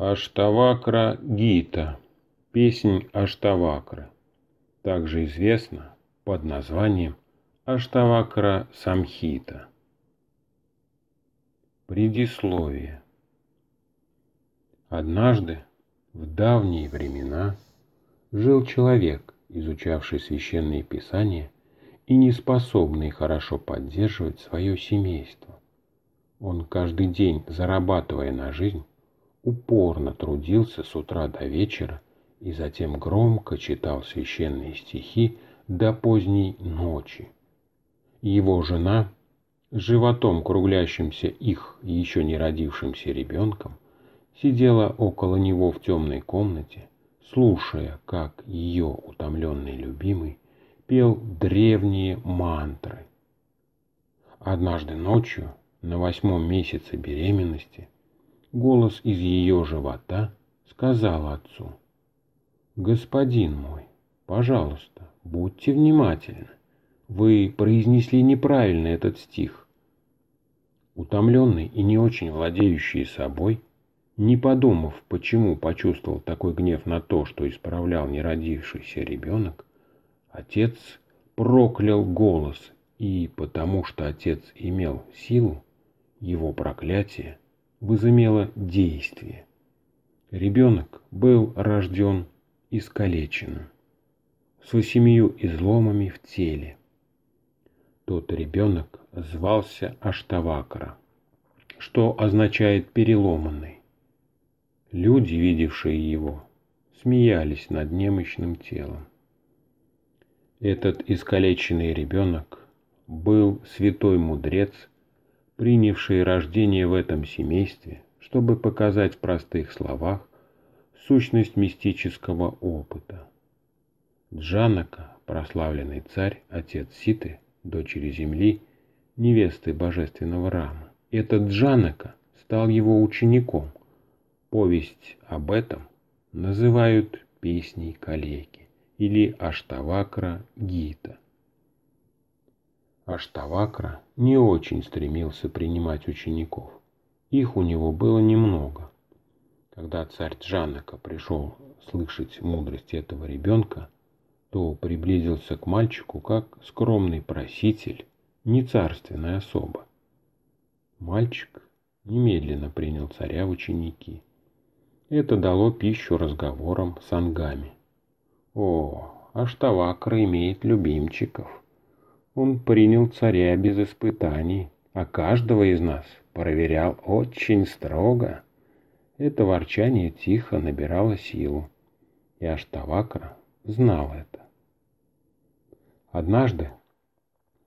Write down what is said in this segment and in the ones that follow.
Аштавакра Гита. Песнь Аштавакры. Также известна под названием Аштавакра Самхита. Предисловие. Однажды, в давние времена, жил человек, изучавший священные писания и не способный хорошо поддерживать свое семейство. Он каждый день, зарабатывая на жизнь, упорно трудился с утра до вечера и затем громко читал священные стихи до поздней ночи. Его жена, животом круглящимся их еще не родившимся ребенком, сидела около него в темной комнате, слушая, как ее утомленный любимый пел древние мантры. Однажды ночью, на восьмом месяце беременности, голос из ее живота сказал отцу. «Господин мой, пожалуйста, будьте внимательны. Вы произнесли неправильно этот стих. Утомленный и не очень владеющий собой, не подумав, почему почувствовал такой гнев на то, что исправлял неродившийся ребенок, отец проклял голос, и потому что отец имел силу, его проклятие возымело действие. Ребенок был рожден искалеченным, с восемью изломами в теле. Тот ребенок звался Аштавакра, что означает «переломанный». Люди, видевшие его, смеялись над немощным телом. Этот искалеченный ребенок был святой мудрец принявшие рождение в этом семействе, чтобы показать в простых словах сущность мистического опыта. Джанака, прославленный царь, отец Ситы, дочери земли, невесты божественного Рама. Этот Джанака стал его учеником. Повесть об этом называют песней калеки или Аштавакра Гита – Аштавакра не очень стремился принимать учеников. Их у него было немного. Когда царь Джанака пришел слышать мудрость этого ребенка, то приблизился к мальчику как скромный проситель, не царственная особа. Мальчик немедленно принял царя в ученики. Это дало пищу разговорам с ангами. О, Аштавакра имеет любимчиков. Он принял царя без испытаний, а каждого из нас проверял очень строго. Это ворчание тихо набирало силу, и Аштавака знал это. Однажды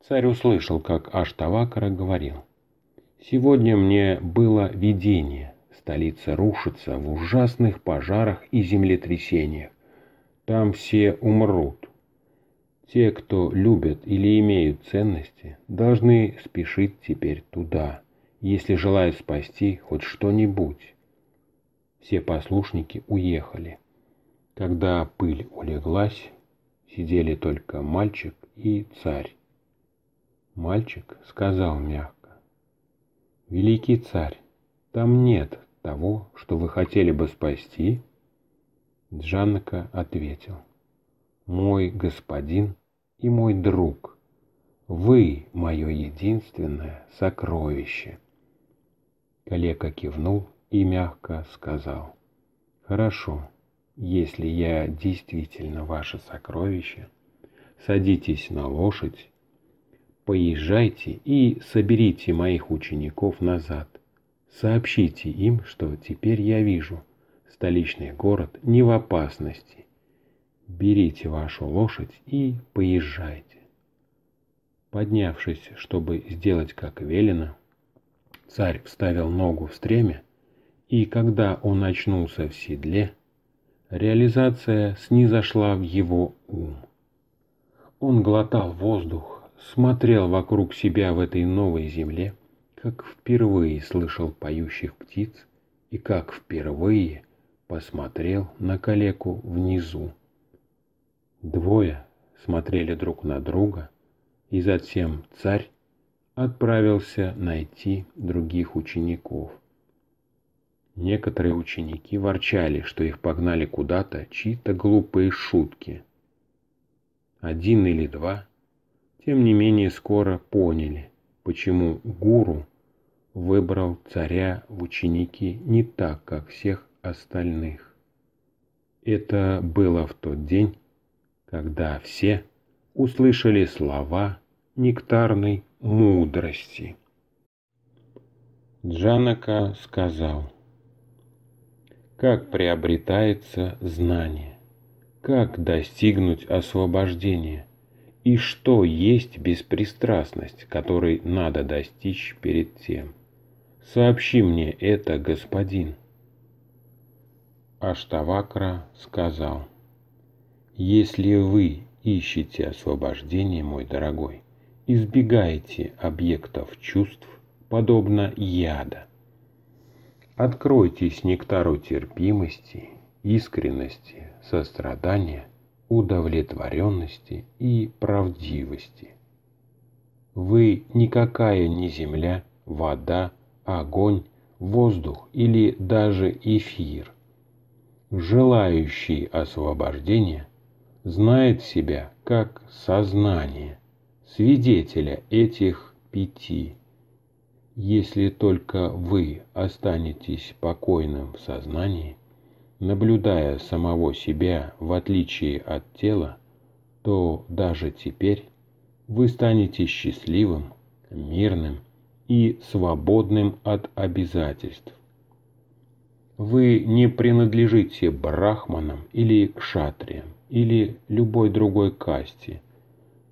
царь услышал, как Аштавакара говорил, «Сегодня мне было видение, столица рушится в ужасных пожарах и землетрясениях. Там все умрут, те, кто любят или имеют ценности, должны спешить теперь туда, если желают спасти хоть что-нибудь. Все послушники уехали. Когда пыль улеглась, сидели только мальчик и царь. Мальчик сказал мягко, «Великий царь, там нет того, что вы хотели бы спасти?» Джаннака ответил, «Мой господин и мой друг. Вы — мое единственное сокровище. Калека кивнул и мягко сказал. Хорошо, если я действительно ваше сокровище, садитесь на лошадь, поезжайте и соберите моих учеников назад. Сообщите им, что теперь я вижу, столичный город не в опасности, берите вашу лошадь и поезжайте. Поднявшись, чтобы сделать как велено, царь вставил ногу в стреме, и когда он очнулся в седле, реализация снизошла в его ум. Он глотал воздух, смотрел вокруг себя в этой новой земле, как впервые слышал поющих птиц и как впервые посмотрел на калеку внизу Двое смотрели друг на друга, и затем царь отправился найти других учеников. Некоторые ученики ворчали, что их погнали куда-то чьи-то глупые шутки. Один или два, тем не менее, скоро поняли, почему гуру выбрал царя в ученики не так, как всех остальных. Это было в тот день, когда все услышали слова нектарной мудрости. Джанака сказал, «Как приобретается знание? Как достигнуть освобождения? И что есть беспристрастность, которой надо достичь перед тем? Сообщи мне это, господин». Аштавакра сказал, — если вы ищете освобождение, мой дорогой, избегайте объектов чувств, подобно яда. Откройтесь нектару терпимости, искренности, сострадания, удовлетворенности и правдивости. Вы никакая не земля, вода, огонь, воздух или даже эфир. Желающий освобождения знает себя как сознание, свидетеля этих пяти. Если только вы останетесь покойным в сознании, наблюдая самого себя в отличие от тела, то даже теперь вы станете счастливым, мирным и свободным от обязательств. Вы не принадлежите брахманам или кшатриям или любой другой касте.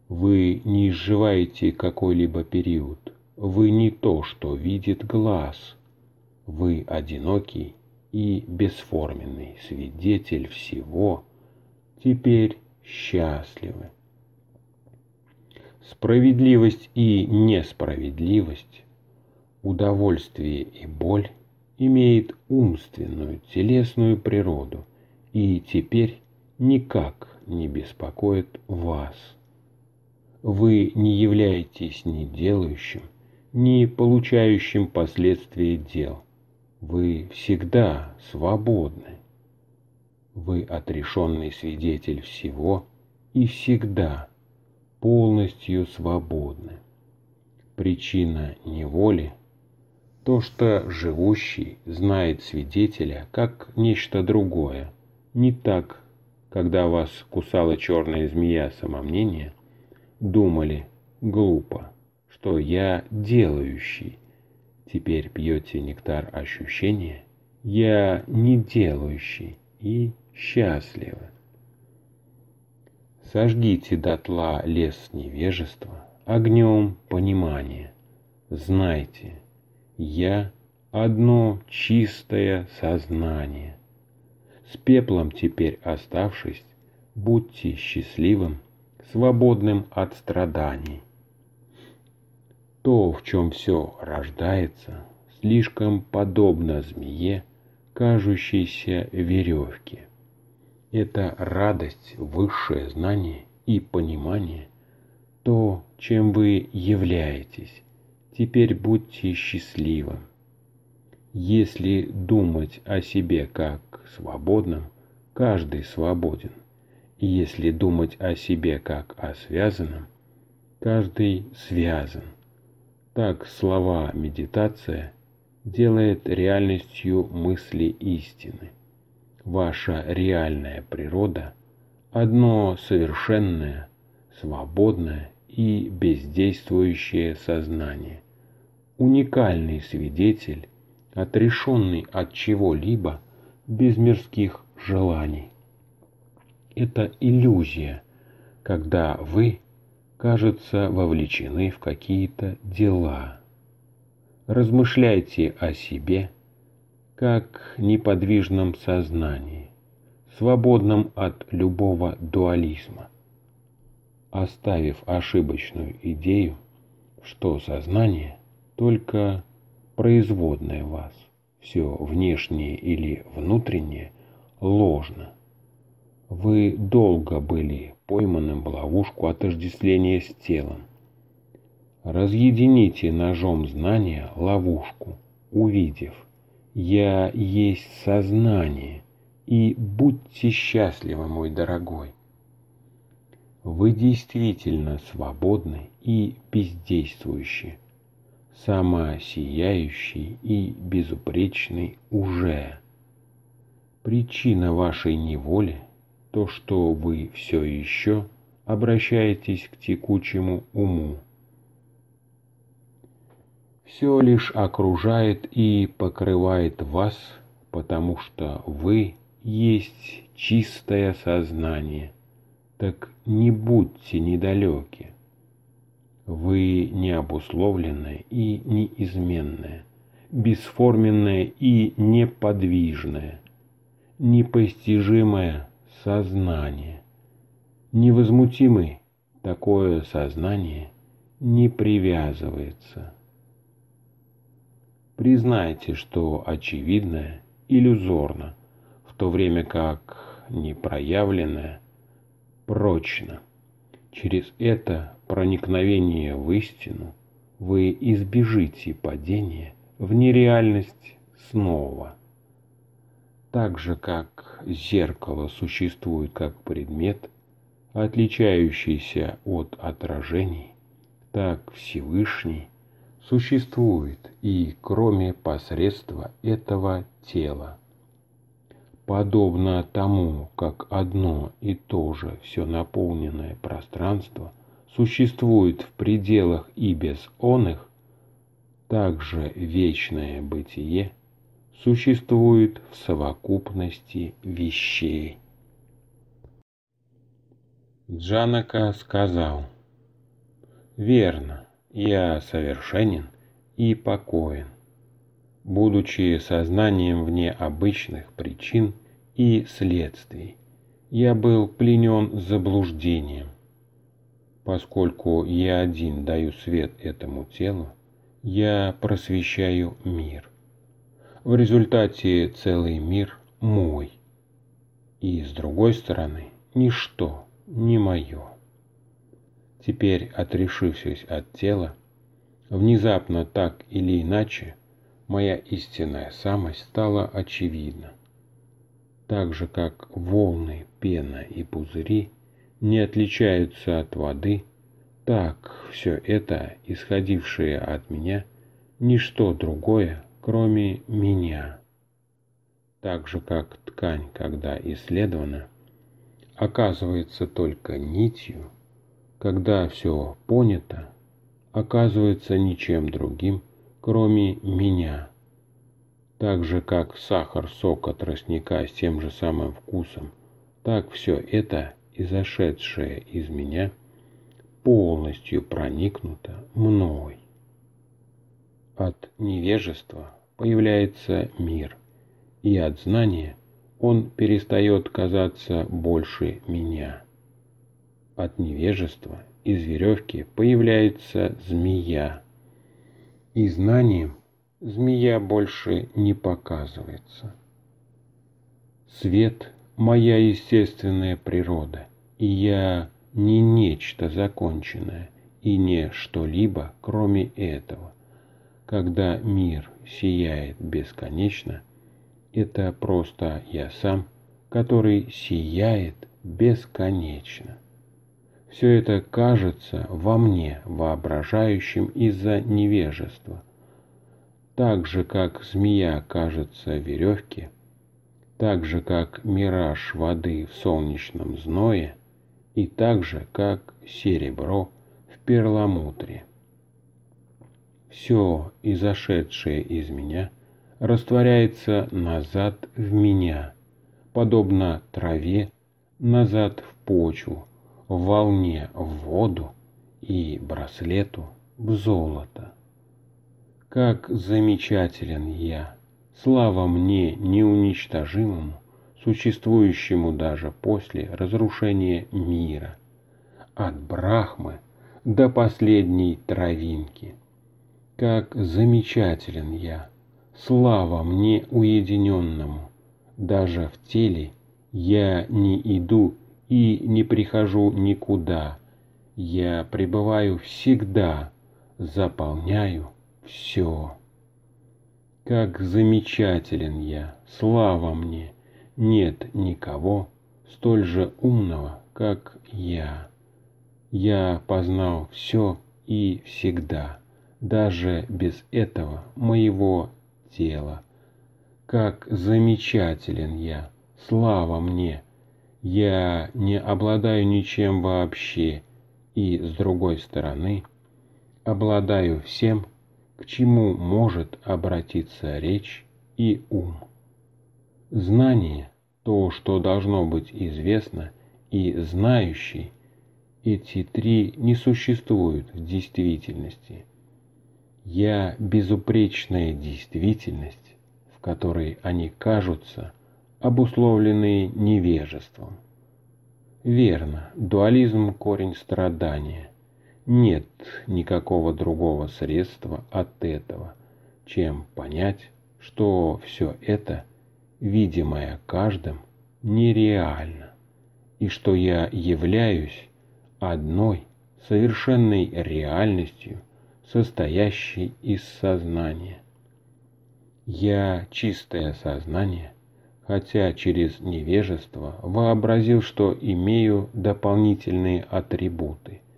Вы не изживаете какой-либо период. Вы не то, что видит глаз. Вы одинокий и бесформенный свидетель всего. Теперь счастливы. Справедливость и несправедливость, удовольствие и боль имеет умственную, телесную природу, и теперь никак не беспокоит вас. Вы не являетесь ни делающим, ни получающим последствия дел. Вы всегда свободны. Вы отрешенный свидетель всего и всегда полностью свободны. Причина неволи – то, что живущий знает свидетеля как нечто другое, не так когда вас кусала черная змея самомнения, думали глупо, что я делающий. Теперь пьете нектар ощущения «я не делающий» и «счастливы». Сожгите дотла лес невежества огнем понимания. Знайте, я одно чистое сознание с пеплом теперь оставшись, будьте счастливым, свободным от страданий. То, в чем все рождается, слишком подобно змее, кажущейся веревке. Это радость, высшее знание и понимание, то, чем вы являетесь. Теперь будьте счастливым. Если думать о себе как свободном, каждый свободен. если думать о себе как о связанном, каждый связан. Так слова «медитация» делает реальностью мысли истины. Ваша реальная природа – одно совершенное, свободное и бездействующее сознание, уникальный свидетель отрешенный от чего-либо без мирских желаний. Это иллюзия, когда вы, кажется, вовлечены в какие-то дела. Размышляйте о себе как неподвижном сознании, свободном от любого дуализма, оставив ошибочную идею, что сознание – только производное вас, все внешнее или внутреннее ложно. Вы долго были пойманным в ловушку отождествления с телом. Разъедините ножом знания ловушку, увидев «Я есть сознание» и будьте счастливы, мой дорогой. Вы действительно свободны и бездействующие сама сияющий и безупречный уже. Причина вашей неволи – то, что вы все еще обращаетесь к текучему уму. Все лишь окружает и покрывает вас, потому что вы есть чистое сознание. Так не будьте недалеки. Вы необусловленное и неизменное, бесформенное и неподвижное, непостижимое сознание. Невозмутимый такое сознание не привязывается. Признайте, что очевидное иллюзорно, в то время как непроявленное прочно. Через это проникновение в истину, вы избежите падения в нереальность снова. Так же, как зеркало существует как предмет, отличающийся от отражений, так Всевышний существует и кроме посредства этого тела. Подобно тому, как одно и то же все наполненное пространство – существует в пределах и без оных, также вечное бытие существует в совокупности вещей. Джанака сказал, «Верно, я совершенен и покоен, будучи сознанием вне обычных причин и следствий. Я был пленен заблуждением, Поскольку я один даю свет этому телу, я просвещаю мир. В результате целый мир мой. И, с другой стороны, ничто не мое. Теперь, отрешившись от тела, внезапно так или иначе, моя истинная самость стала очевидна. Так же, как волны, пена и пузыри – не отличаются от воды, так все это, исходившее от меня, ничто другое, кроме меня. Так же, как ткань, когда исследована, оказывается только нитью, когда все понято, оказывается ничем другим, кроме меня. Так же, как сахар сока тростника с тем же самым вкусом, так все это изошедшее из меня, полностью проникнуто мной. От невежества появляется мир, и от знания он перестает казаться больше меня. От невежества из веревки появляется змея, и знанием змея больше не показывается. Свет моя естественная природа, и я не нечто законченное и не что-либо, кроме этого. Когда мир сияет бесконечно, это просто я сам, который сияет бесконечно. Все это кажется во мне воображающим из-за невежества. Так же, как змея кажется веревке – так же как мираж воды в солнечном зное и так же как серебро в перламутре. Все изошедшее из меня растворяется назад в меня, подобно траве назад в почву, в волне в воду и браслету в золото. Как замечателен я! Слава мне неуничтожимому, существующему даже после разрушения мира, от Брахмы до последней травинки. Как замечателен я! Слава мне уединенному! Даже в теле я не иду и не прихожу никуда. Я пребываю всегда, заполняю все. Как замечателен я, слава мне! Нет никого столь же умного, как я. Я познал все и всегда, даже без этого моего тела. Как замечателен я, слава мне! Я не обладаю ничем вообще, и, с другой стороны, обладаю всем, к чему может обратиться речь и ум. Знание – то, что должно быть известно, и знающий – эти три не существуют в действительности. Я – безупречная действительность, в которой они кажутся, обусловленные невежеством. Верно, дуализм – корень страдания – нет никакого другого средства от этого, чем понять, что все это, видимое каждым, нереально, и что я являюсь одной совершенной реальностью, состоящей из сознания. Я чистое сознание, хотя через невежество вообразил, что имею дополнительные атрибуты –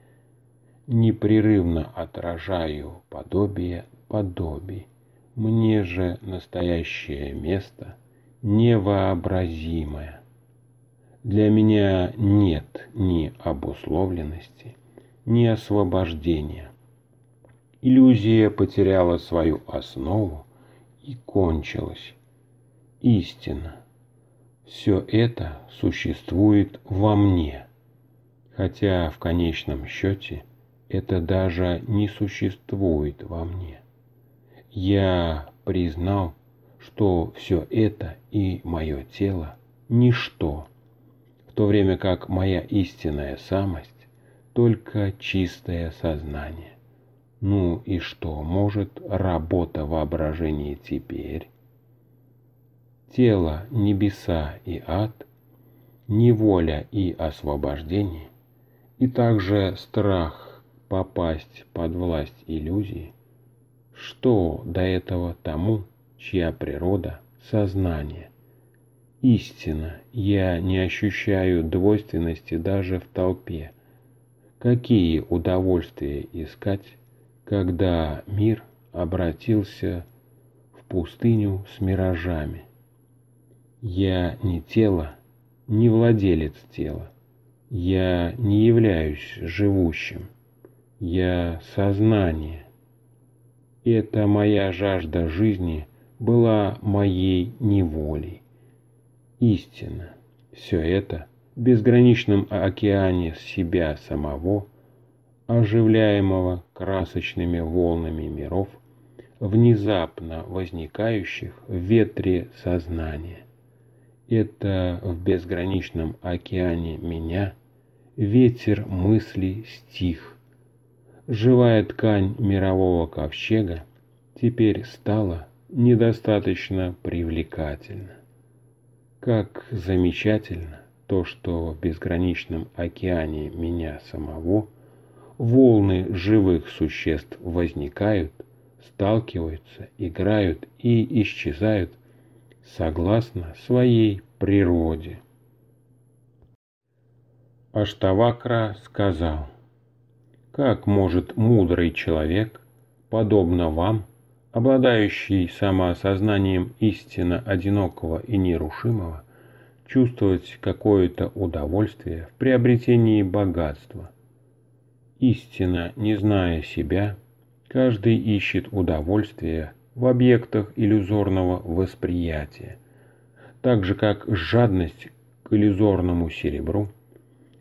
непрерывно отражаю подобие подобий. Мне же настоящее место невообразимое. Для меня нет ни обусловленности, ни освобождения. Иллюзия потеряла свою основу и кончилась. Истина. Все это существует во мне, хотя в конечном счете – это даже не существует во мне. Я признал, что все это и мое тело – ничто, в то время как моя истинная самость – только чистое сознание. Ну и что может работа воображения теперь? Тело, небеса и ад, неволя и освобождение, и также страх попасть под власть иллюзии, что до этого тому, чья природа – сознание. Истина, я не ощущаю двойственности даже в толпе. Какие удовольствия искать, когда мир обратился в пустыню с миражами? Я не тело, не владелец тела. Я не являюсь живущим я сознание. Эта моя жажда жизни была моей неволей. Истина, все это в безграничном океане себя самого, оживляемого красочными волнами миров, внезапно возникающих в ветре сознания. Это в безграничном океане меня ветер мысли стих – живая ткань мирового ковчега теперь стала недостаточно привлекательна. Как замечательно то, что в безграничном океане меня самого волны живых существ возникают, сталкиваются, играют и исчезают согласно своей природе. Аштавакра сказал, как может мудрый человек, подобно вам, обладающий самоосознанием истинно одинокого и нерушимого, чувствовать какое-то удовольствие в приобретении богатства? Истинно, не зная себя, каждый ищет удовольствие в объектах иллюзорного восприятия, так же как жадность к иллюзорному серебру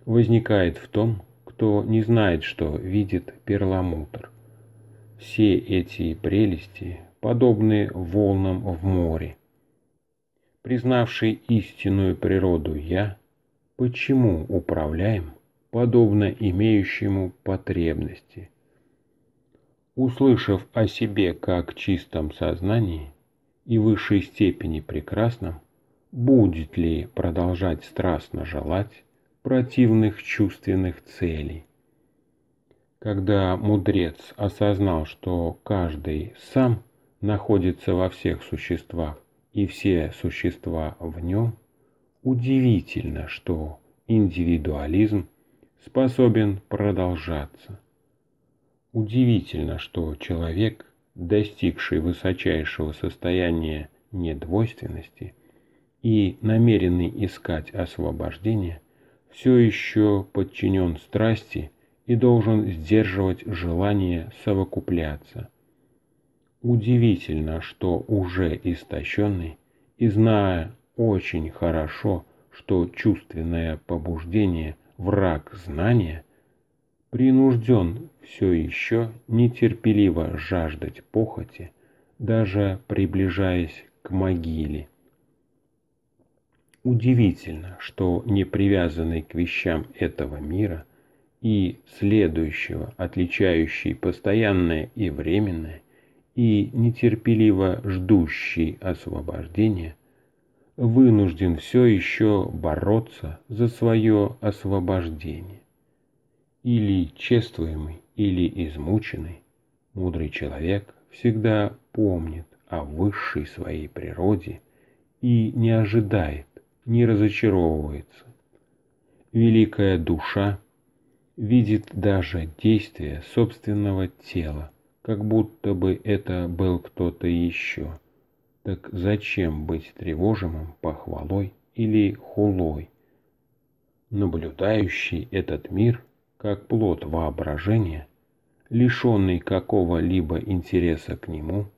возникает в том, кто не знает, что видит перламутр. Все эти прелести подобны волнам в море. Признавший истинную природу «я», почему управляем, подобно имеющему потребности. Услышав о себе как чистом сознании и высшей степени прекрасном, будет ли продолжать страстно желать, противных чувственных целей. Когда мудрец осознал, что каждый сам находится во всех существах и все существа в нем, удивительно, что индивидуализм способен продолжаться. Удивительно, что человек, достигший высочайшего состояния недвойственности и намеренный искать освобождение – все еще подчинен страсти и должен сдерживать желание совокупляться. Удивительно, что уже истощенный и зная очень хорошо, что чувственное побуждение – враг знания, принужден все еще нетерпеливо жаждать похоти, даже приближаясь к могиле, Удивительно, что не привязанный к вещам этого мира и следующего, отличающий постоянное и временное, и нетерпеливо ждущий освобождения, вынужден все еще бороться за свое освобождение. Или чествуемый, или измученный, мудрый человек всегда помнит о высшей своей природе и не ожидает, не разочаровывается. Великая душа видит даже действия собственного тела, как будто бы это был кто-то еще. Так зачем быть тревожимым похвалой или хулой? Наблюдающий этот мир как плод воображения, лишенный какого-либо интереса к нему,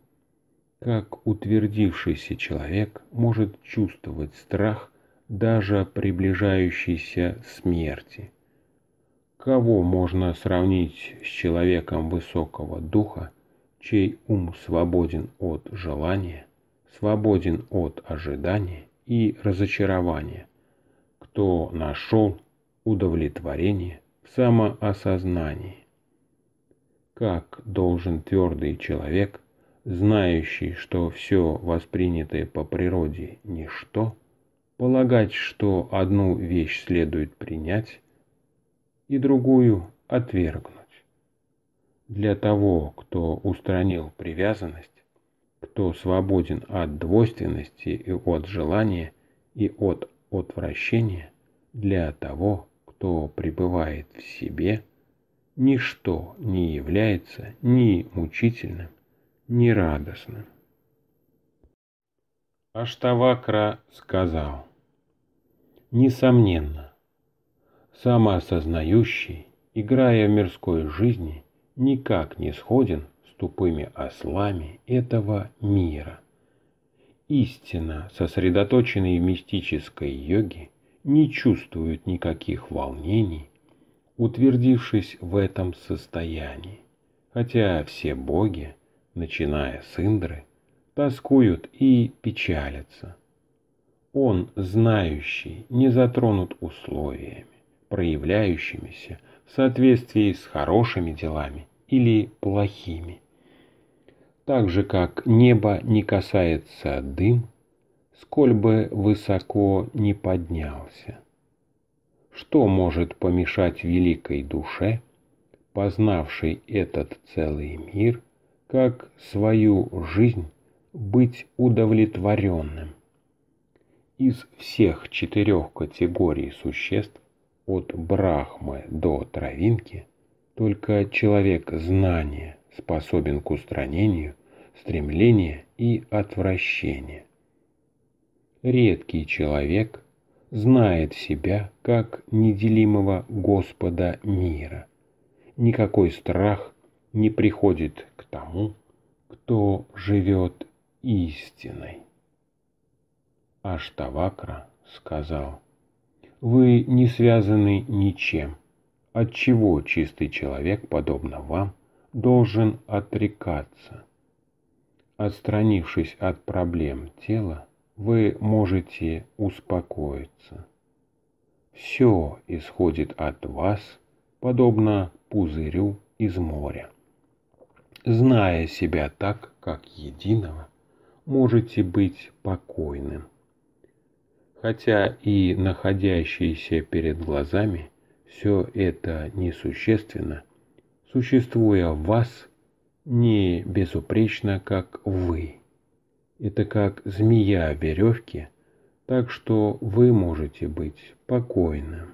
как утвердившийся человек может чувствовать страх даже приближающейся смерти. Кого можно сравнить с человеком высокого духа, чей ум свободен от желания, свободен от ожидания и разочарования, кто нашел удовлетворение в самоосознании? Как должен твердый человек, знающий, что все воспринятое по природе – ничто – полагать, что одну вещь следует принять и другую отвергнуть. Для того, кто устранил привязанность, кто свободен от двойственности и от желания и от отвращения, для того, кто пребывает в себе, ничто не является ни мучительным, ни радостным. Аштавакра сказал – Несомненно, самоосознающий, играя в мирской жизни, никак не сходен с тупыми ослами этого мира. Истинно сосредоточенные в мистической йоге не чувствуют никаких волнений, утвердившись в этом состоянии, хотя все боги, начиная с Индры, тоскуют и печалятся – он, знающий, не затронут условиями, проявляющимися в соответствии с хорошими делами или плохими. Так же, как небо не касается дым, сколь бы высоко не поднялся. Что может помешать великой душе, познавшей этот целый мир, как свою жизнь, быть удовлетворенным? Из всех четырех категорий существ, от Брахмы до Травинки, только человек знания способен к устранению стремления и отвращения. Редкий человек знает себя как неделимого Господа мира. Никакой страх не приходит к тому, кто живет истиной. Аштавакра сказал, «Вы не связаны ничем. Отчего чистый человек, подобно вам, должен отрекаться?» Отстранившись от проблем тела, вы можете успокоиться. Все исходит от вас, подобно пузырю из моря. Зная себя так, как единого, можете быть покойным хотя и находящееся перед глазами, все это несущественно, существуя в вас не безупречно, как вы. Это как змея веревки, так что вы можете быть покойным.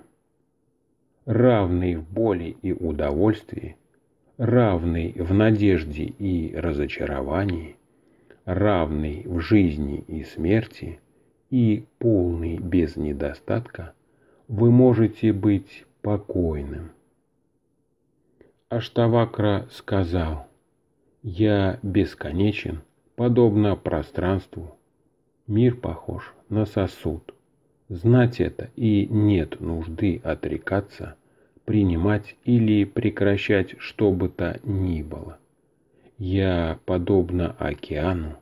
Равный в боли и удовольствии, равный в надежде и разочаровании, равный в жизни и смерти – и полный без недостатка, вы можете быть покойным. Аштавакра сказал, «Я бесконечен, подобно пространству. Мир похож на сосуд. Знать это и нет нужды отрекаться, принимать или прекращать что бы то ни было. Я подобно океану,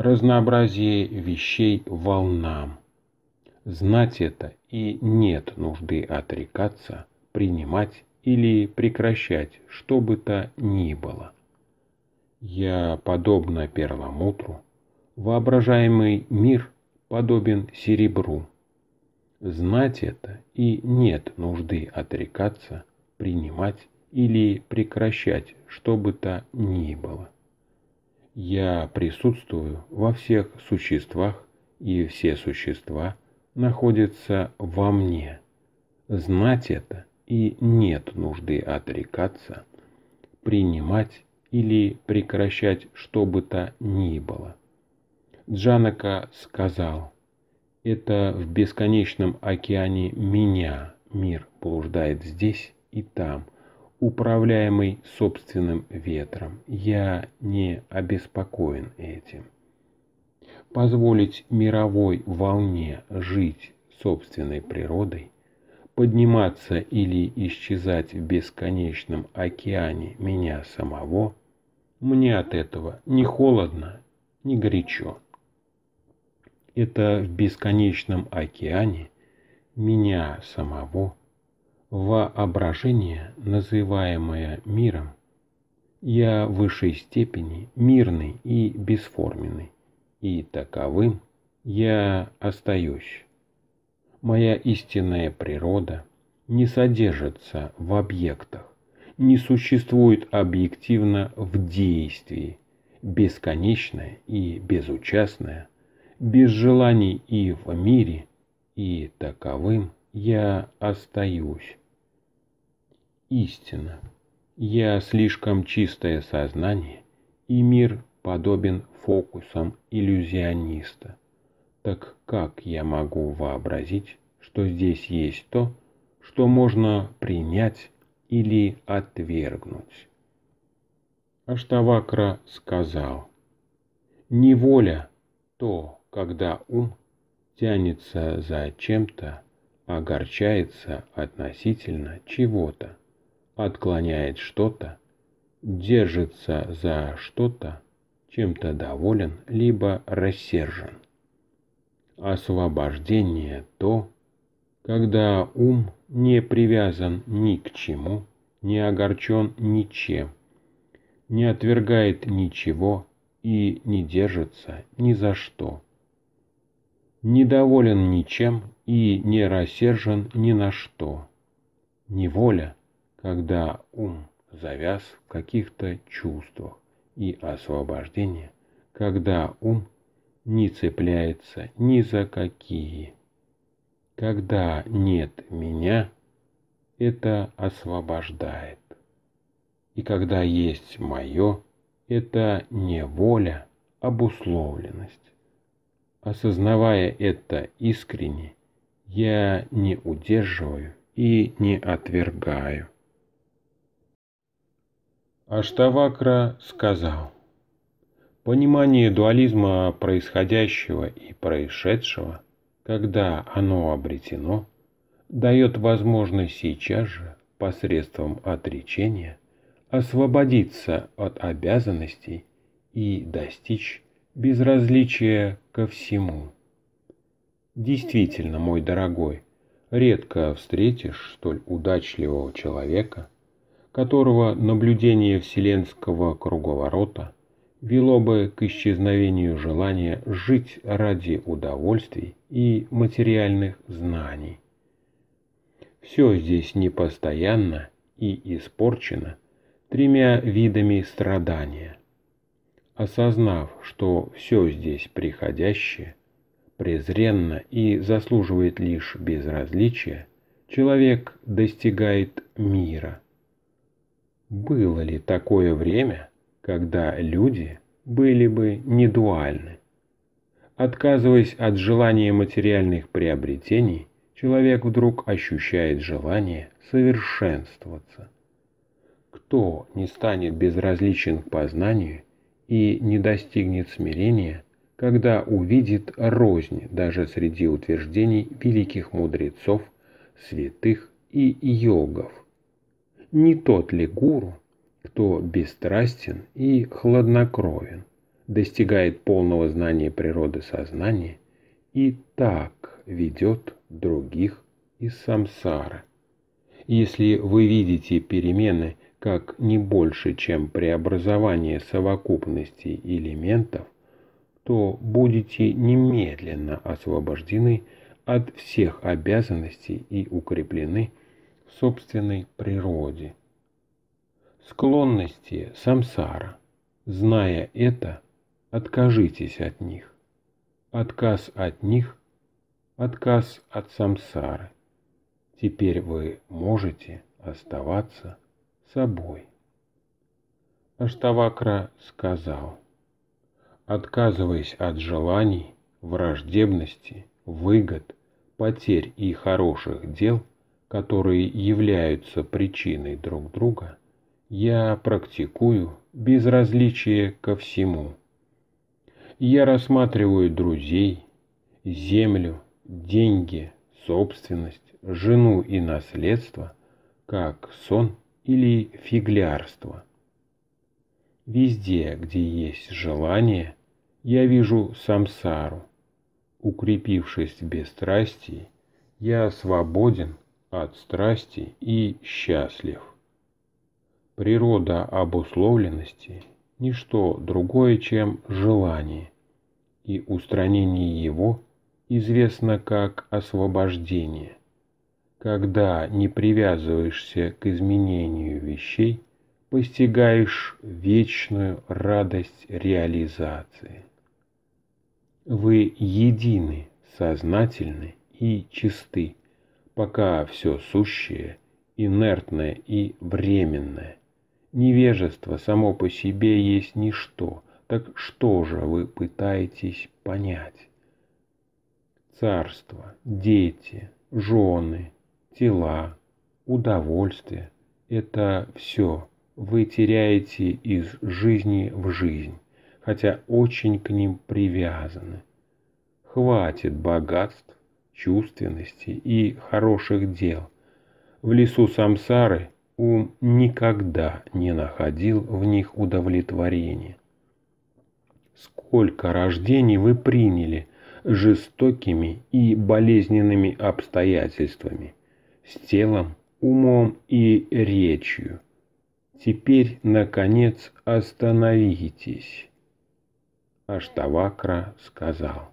разнообразие вещей волнам. Знать это и нет нужды отрекаться, принимать или прекращать что бы то ни было. Я, подобно перламутру, воображаемый мир подобен серебру. Знать это и нет нужды отрекаться, принимать или прекращать что бы то ни было. Я присутствую во всех существах, и все существа находятся во мне. Знать это и нет нужды отрекаться, принимать или прекращать что бы то ни было. Джанака сказал, «Это в бесконечном океане меня мир блуждает здесь и там, управляемый собственным ветром. Я не обеспокоен этим. Позволить мировой волне жить собственной природой, подниматься или исчезать в бесконечном океане меня самого, мне от этого не холодно, не горячо. Это в бесконечном океане меня самого – Воображение, называемое миром, я в высшей степени мирный и бесформенный, и таковым я остаюсь. Моя истинная природа не содержится в объектах, не существует объективно в действии, бесконечное и безучастное, без желаний и в мире, и таковым я остаюсь истина. Я слишком чистое сознание, и мир подобен фокусам иллюзиониста. Так как я могу вообразить, что здесь есть то, что можно принять или отвергнуть? Аштавакра сказал, «Неволя — то, когда ум тянется за чем-то, огорчается относительно чего-то отклоняет что-то, держится за что-то, чем-то доволен, либо рассержен. Освобождение то, когда ум не привязан ни к чему, не огорчен ничем, не отвергает ничего и не держится ни за что. Недоволен ничем и не рассержен ни на что. Неволя когда ум завяз в каких-то чувствах, и освобождение, когда ум не цепляется ни за какие. Когда нет меня, это освобождает. И когда есть мое, это не воля, а обусловленность. Осознавая это искренне, я не удерживаю и не отвергаю. Аштавакра сказал, «Понимание дуализма происходящего и происшедшего, когда оно обретено, дает возможность сейчас же, посредством отречения, освободиться от обязанностей и достичь безразличия ко всему. Действительно, мой дорогой, редко встретишь столь удачливого человека – которого наблюдение вселенского круговорота вело бы к исчезновению желания жить ради удовольствий и материальных знаний. Все здесь непостоянно и испорчено тремя видами страдания. Осознав, что все здесь приходящее, презренно и заслуживает лишь безразличия, человек достигает мира – было ли такое время, когда люди были бы недуальны? Отказываясь от желания материальных приобретений, человек вдруг ощущает желание совершенствоваться. Кто не станет безразличен к познанию и не достигнет смирения, когда увидит рознь даже среди утверждений великих мудрецов, святых и йогов? не тот ли гуру, кто бесстрастен и хладнокровен, достигает полного знания природы сознания и так ведет других из самсары. Если вы видите перемены как не больше, чем преобразование совокупности элементов, то будете немедленно освобождены от всех обязанностей и укреплены собственной природе. Склонности самсара, зная это, откажитесь от них. Отказ от них – отказ от самсары. Теперь вы можете оставаться собой. Аштавакра сказал, отказываясь от желаний, враждебности, выгод, потерь и хороших дел – которые являются причиной друг друга, я практикую безразличие ко всему. Я рассматриваю друзей, землю, деньги, собственность, жену и наследство как сон или фиглярство. Везде, где есть желание, я вижу самсару. Укрепившись в бесстрастии, я свободен от страсти и счастлив. Природа обусловленности – ничто другое, чем желание, и устранение его известно как освобождение. Когда не привязываешься к изменению вещей, постигаешь вечную радость реализации. Вы едины, сознательны и чисты пока все сущее, инертное и временное. Невежество само по себе есть ничто, так что же вы пытаетесь понять? Царство, дети, жены, тела, удовольствие – это все вы теряете из жизни в жизнь, хотя очень к ним привязаны. Хватит богатств, чувственности и хороших дел. В лесу самсары ум никогда не находил в них удовлетворения. Сколько рождений вы приняли жестокими и болезненными обстоятельствами, с телом, умом и речью. Теперь, наконец, остановитесь. Аштавакра сказал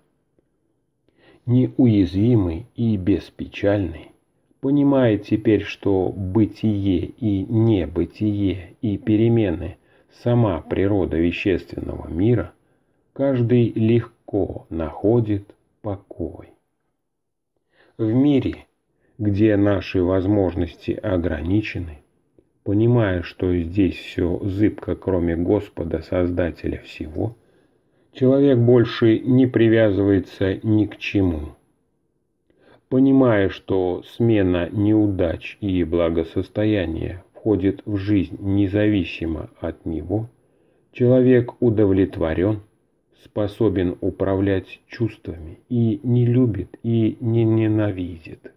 неуязвимый и беспечальный, понимает теперь, что бытие и небытие и перемены – сама природа вещественного мира, каждый легко находит покой. В мире, где наши возможности ограничены, понимая, что здесь все зыбко, кроме Господа, Создателя всего – человек больше не привязывается ни к чему. Понимая, что смена неудач и благосостояния входит в жизнь независимо от него, человек удовлетворен, способен управлять чувствами и не любит и не ненавидит.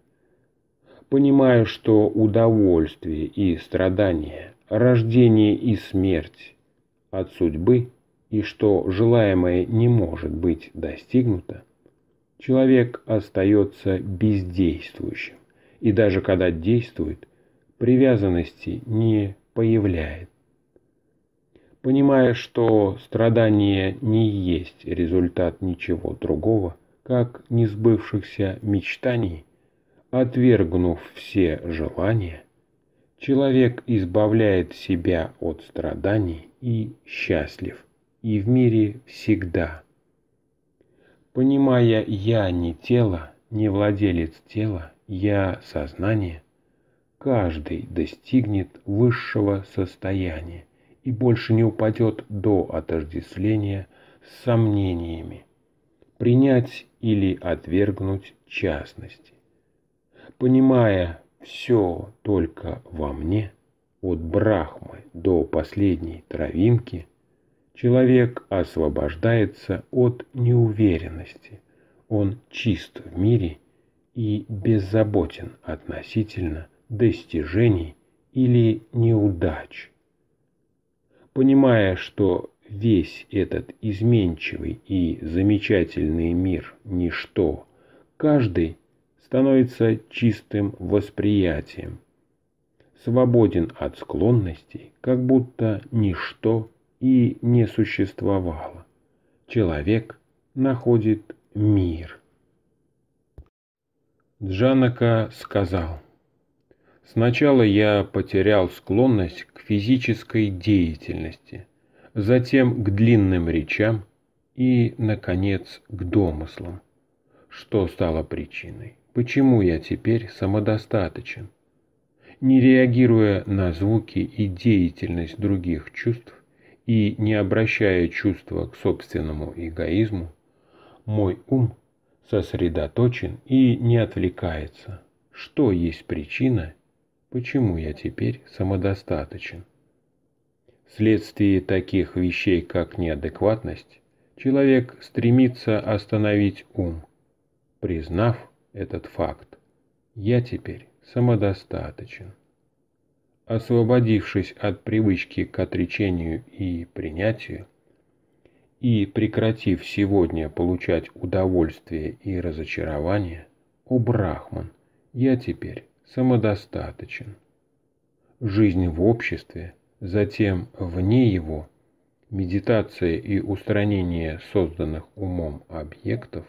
Понимая, что удовольствие и страдания, рождение и смерть от судьбы – и что желаемое не может быть достигнуто, человек остается бездействующим, и даже когда действует, привязанности не появляет. Понимая, что страдание не есть результат ничего другого, как несбывшихся мечтаний, отвергнув все желания, человек избавляет себя от страданий и счастлив – и в мире всегда. Понимая «я не тело», не владелец тела, «я сознание», каждый достигнет высшего состояния и больше не упадет до отождествления с сомнениями, принять или отвергнуть частности. Понимая все только во мне, от Брахмы до последней травинки, Человек освобождается от неуверенности, он чист в мире и беззаботен относительно достижений или неудач. Понимая, что весь этот изменчивый и замечательный мир – ничто, каждый становится чистым восприятием, свободен от склонностей, как будто ничто и не существовало. Человек находит мир. Джанака сказал, «Сначала я потерял склонность к физической деятельности, затем к длинным речам и, наконец, к домыслам. Что стало причиной? Почему я теперь самодостаточен?» Не реагируя на звуки и деятельность других чувств, и не обращая чувства к собственному эгоизму, мой ум сосредоточен и не отвлекается. Что есть причина, почему я теперь самодостаточен? Вследствие таких вещей, как неадекватность, человек стремится остановить ум, признав этот факт. Я теперь самодостаточен освободившись от привычки к отречению и принятию, и прекратив сегодня получать удовольствие и разочарование, у Брахман, я теперь самодостаточен. Жизнь в обществе, затем вне его, медитация и устранение созданных умом объектов,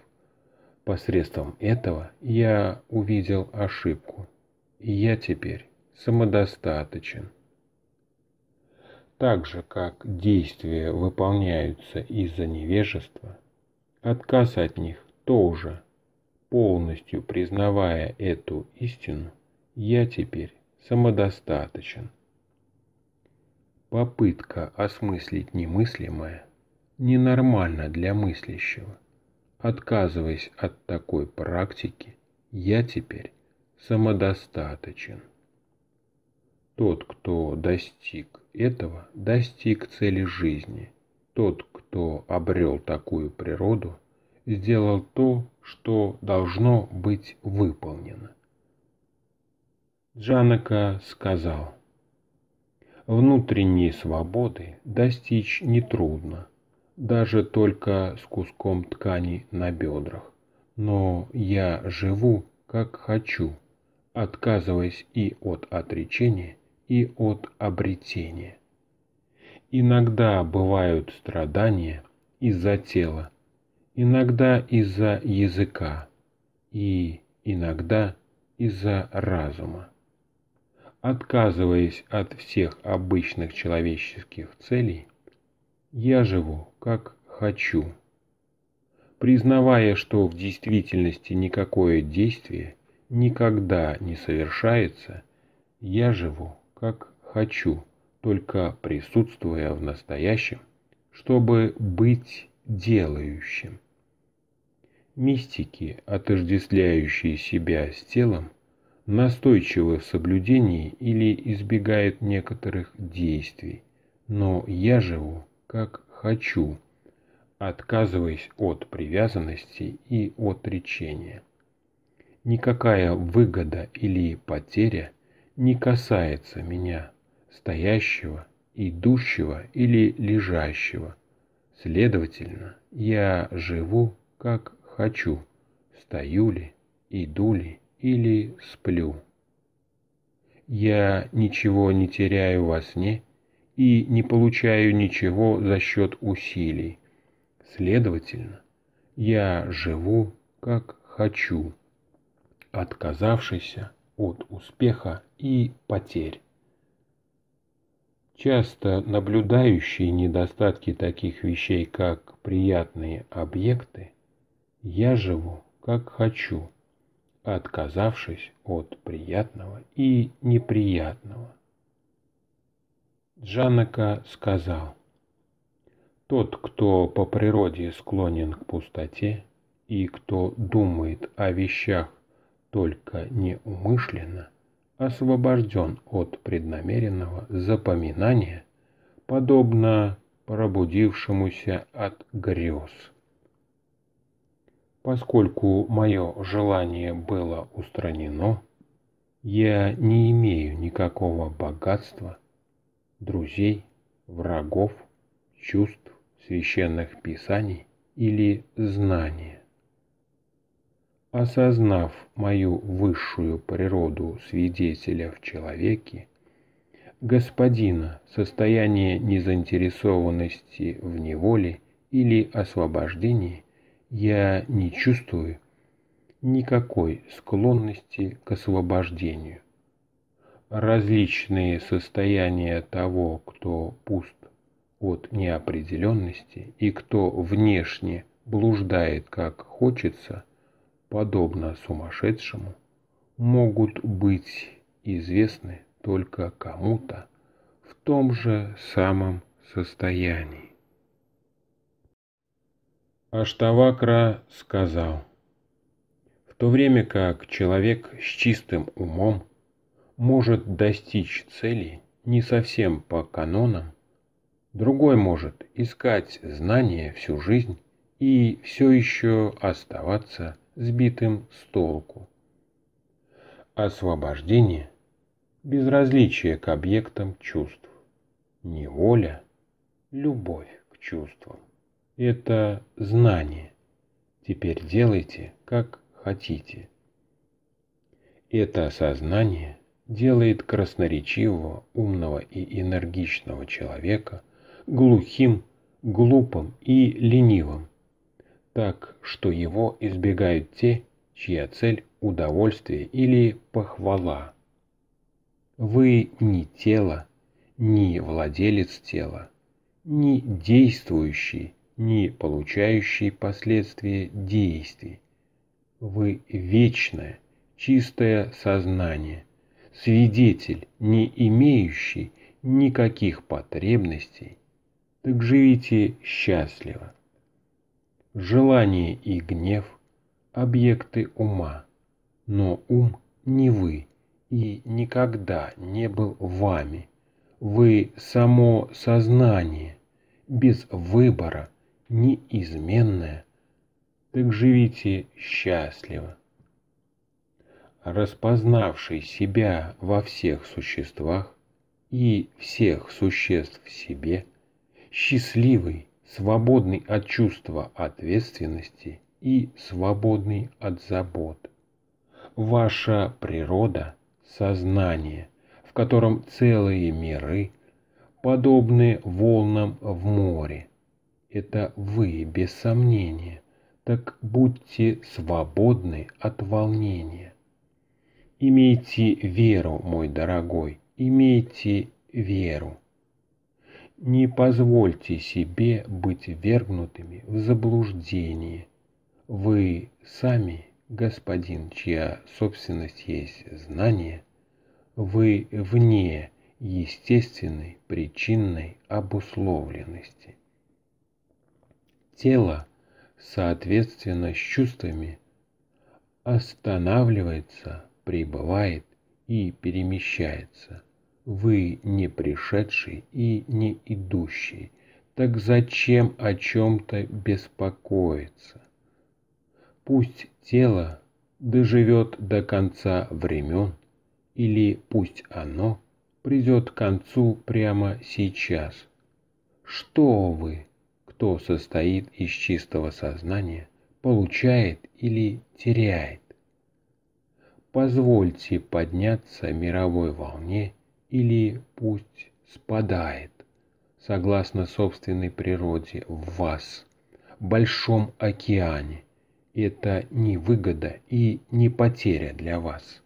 посредством этого я увидел ошибку, и я теперь самодостаточен. Так же, как действия выполняются из-за невежества, отказ от них тоже, полностью признавая эту истину, я теперь самодостаточен. Попытка осмыслить немыслимое ненормально для мыслящего. Отказываясь от такой практики, я теперь самодостаточен. Тот, кто достиг этого, достиг цели жизни. Тот, кто обрел такую природу, сделал то, что должно быть выполнено. Джанака сказал, «Внутренней свободы достичь нетрудно, даже только с куском ткани на бедрах. Но я живу, как хочу, отказываясь и от отречения, и от обретения. Иногда бывают страдания из-за тела, иногда из-за языка и иногда из-за разума. Отказываясь от всех обычных человеческих целей, я живу как хочу. Признавая, что в действительности никакое действие никогда не совершается, я живу как хочу, только присутствуя в настоящем, чтобы быть делающим. Мистики, отождествляющие себя с телом, настойчивы в соблюдении или избегают некоторых действий, но я живу как хочу, отказываясь от привязанности и отречения. Никакая выгода или потеря – не касается меня, стоящего, идущего или лежащего. Следовательно, я живу, как хочу, стою ли, иду ли или сплю. Я ничего не теряю во сне и не получаю ничего за счет усилий. Следовательно, я живу, как хочу, отказавшийся от успеха и потерь. Часто наблюдающие недостатки таких вещей, как приятные объекты, я живу как хочу, отказавшись от приятного и неприятного. Джанака сказал, «Тот, кто по природе склонен к пустоте и кто думает о вещах только неумышленно, освобожден от преднамеренного запоминания, подобно пробудившемуся от грез. Поскольку мое желание было устранено, я не имею никакого богатства, друзей, врагов, чувств, священных писаний или знания осознав мою высшую природу свидетеля в человеке, господина состояние незаинтересованности в неволе или освобождении, я не чувствую никакой склонности к освобождению. Различные состояния того, кто пуст от неопределенности и кто внешне блуждает как хочется – подобно сумасшедшему, могут быть известны только кому-то в том же самом состоянии. Аштавакра сказал, в то время как человек с чистым умом может достичь цели не совсем по канонам, другой может искать знания всю жизнь и все еще оставаться сбитым с толку. Освобождение – безразличие к объектам чувств. Неволя – любовь к чувствам. Это знание. Теперь делайте, как хотите. Это осознание делает красноречивого, умного и энергичного человека глухим, глупым и ленивым так что его избегают те, чья цель – удовольствие или похвала. Вы не тело, не владелец тела, не действующий, не получающий последствия действий. Вы вечное, чистое сознание, свидетель, не имеющий никаких потребностей. Так живите счастливо желание и гнев – объекты ума. Но ум не вы и никогда не был вами. Вы – само сознание, без выбора, неизменное. Так живите счастливо. Распознавший себя во всех существах и всех существ в себе, счастливый – свободный от чувства ответственности и свободный от забот. Ваша природа – сознание, в котором целые миры подобны волнам в море. Это вы, без сомнения, так будьте свободны от волнения. Имейте веру, мой дорогой, имейте веру. Не позвольте себе быть вергнутыми в заблуждение. Вы сами, господин, чья собственность есть знание, вы вне естественной причинной обусловленности. Тело, соответственно с чувствами, останавливается, пребывает и перемещается – вы не пришедший и не идущий. Так зачем о чем-то беспокоиться? Пусть тело доживет до конца времен, или пусть оно придет к концу прямо сейчас. Что вы, кто состоит из чистого сознания, получает или теряет? Позвольте подняться мировой волне или пусть спадает, согласно собственной природе, в вас, в большом океане. Это не выгода и не потеря для вас.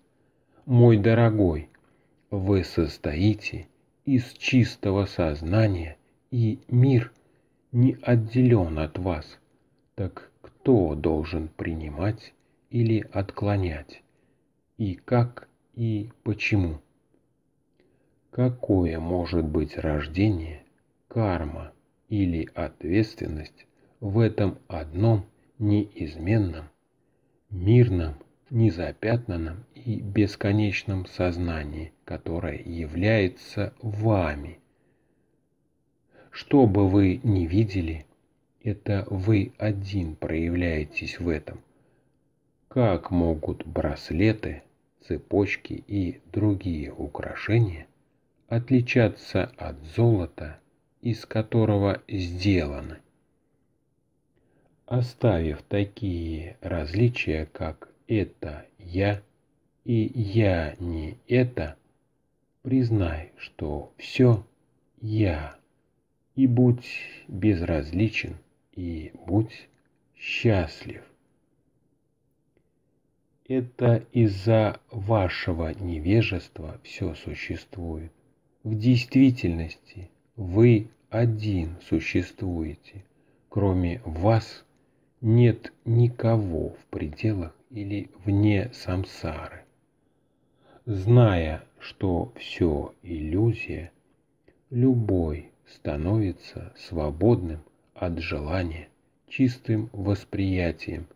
Мой дорогой, вы состоите из чистого сознания, и мир не отделен от вас. Так кто должен принимать или отклонять? И как, и почему? какое может быть рождение, карма или ответственность в этом одном неизменном, мирном, незапятнанном и бесконечном сознании, которое является вами. Что бы вы ни видели, это вы один проявляетесь в этом. Как могут браслеты, цепочки и другие украшения – отличаться от золота, из которого сделаны. Оставив такие различия, как «это я» и «я не это», признай, что все «я», и будь безразличен, и будь счастлив. Это из-за вашего невежества все существует. В действительности вы один существуете. Кроме вас нет никого в пределах или вне самсары. Зная, что все иллюзия, любой становится свободным от желания, чистым восприятием,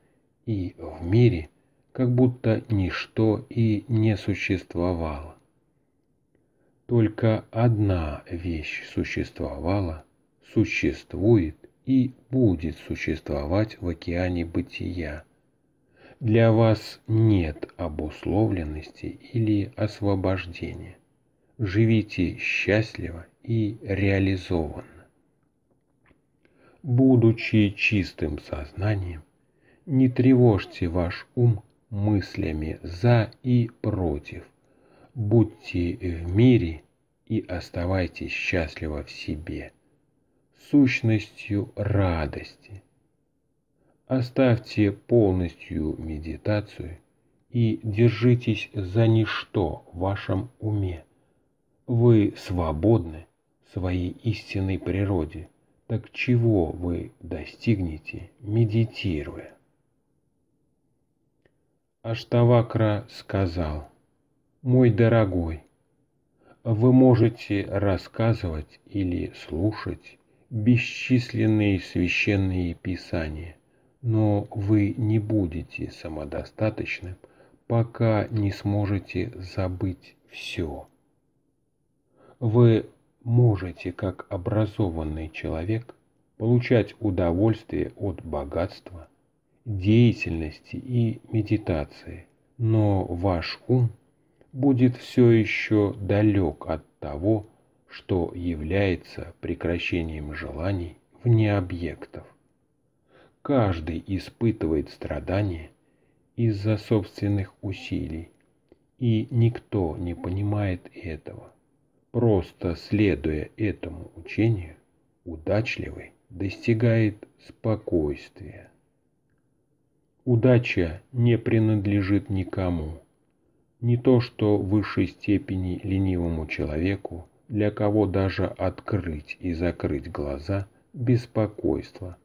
и в мире как будто ничто и не существовало. Только одна вещь существовала, существует и будет существовать в океане бытия. Для вас нет обусловленности или освобождения. Живите счастливо и реализованно. Будучи чистым сознанием, не тревожьте ваш ум мыслями «за» и «против», будьте в мире и оставайтесь счастливы в себе, сущностью радости. Оставьте полностью медитацию и держитесь за ничто в вашем уме. Вы свободны в своей истинной природе, так чего вы достигнете, медитируя? Аштавакра сказал, мой дорогой, вы можете рассказывать или слушать бесчисленные священные писания, но вы не будете самодостаточным, пока не сможете забыть все. Вы можете, как образованный человек, получать удовольствие от богатства, деятельности и медитации, но ваш ум будет все еще далек от того, что является прекращением желаний вне объектов. Каждый испытывает страдания из-за собственных усилий, и никто не понимает этого. Просто следуя этому учению, удачливый достигает спокойствия. Удача не принадлежит никому – не то что в высшей степени ленивому человеку, для кого даже открыть и закрыть глаза – беспокойство.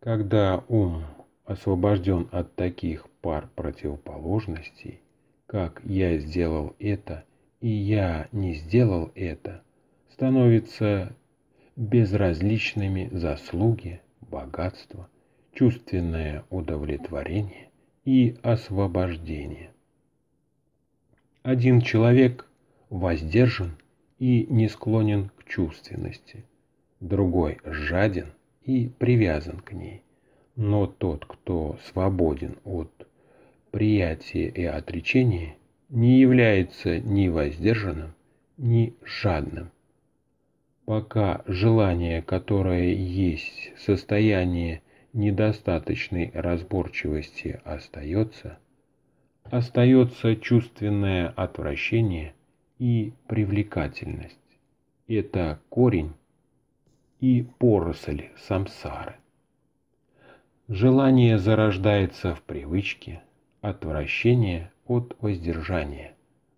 Когда ум освобожден от таких пар противоположностей, как «я сделал это» и «я не сделал это», становится безразличными заслуги, богатство, чувственное удовлетворение и освобождение один человек воздержан и не склонен к чувственности, другой жаден и привязан к ней. Но тот, кто свободен от приятия и отречения, не является ни воздержанным, ни жадным. Пока желание, которое есть состояние недостаточной разборчивости, остается – остается чувственное отвращение и привлекательность. Это корень и поросль самсары. Желание зарождается в привычке, отвращение от воздержания.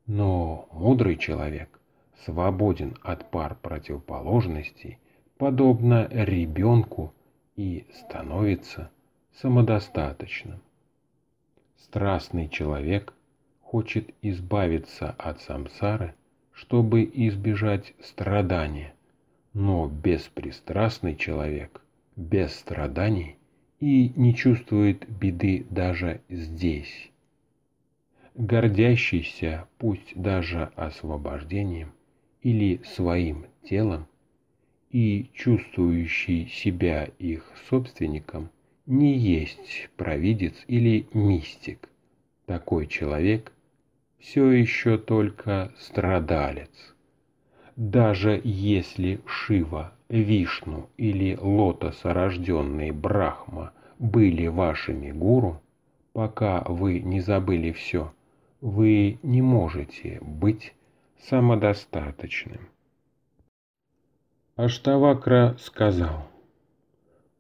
Но мудрый человек свободен от пар противоположностей, подобно ребенку, и становится самодостаточным. Страстный человек хочет избавиться от самсары, чтобы избежать страдания, но беспристрастный человек без страданий и не чувствует беды даже здесь. Гордящийся, пусть даже освобождением или своим телом, и чувствующий себя их собственником – не есть провидец или мистик. Такой человек все еще только страдалец. Даже если Шива, Вишну или Лотоса, рожденный Брахма, были вашими гуру, пока вы не забыли все, вы не можете быть самодостаточным. Аштавакра сказал –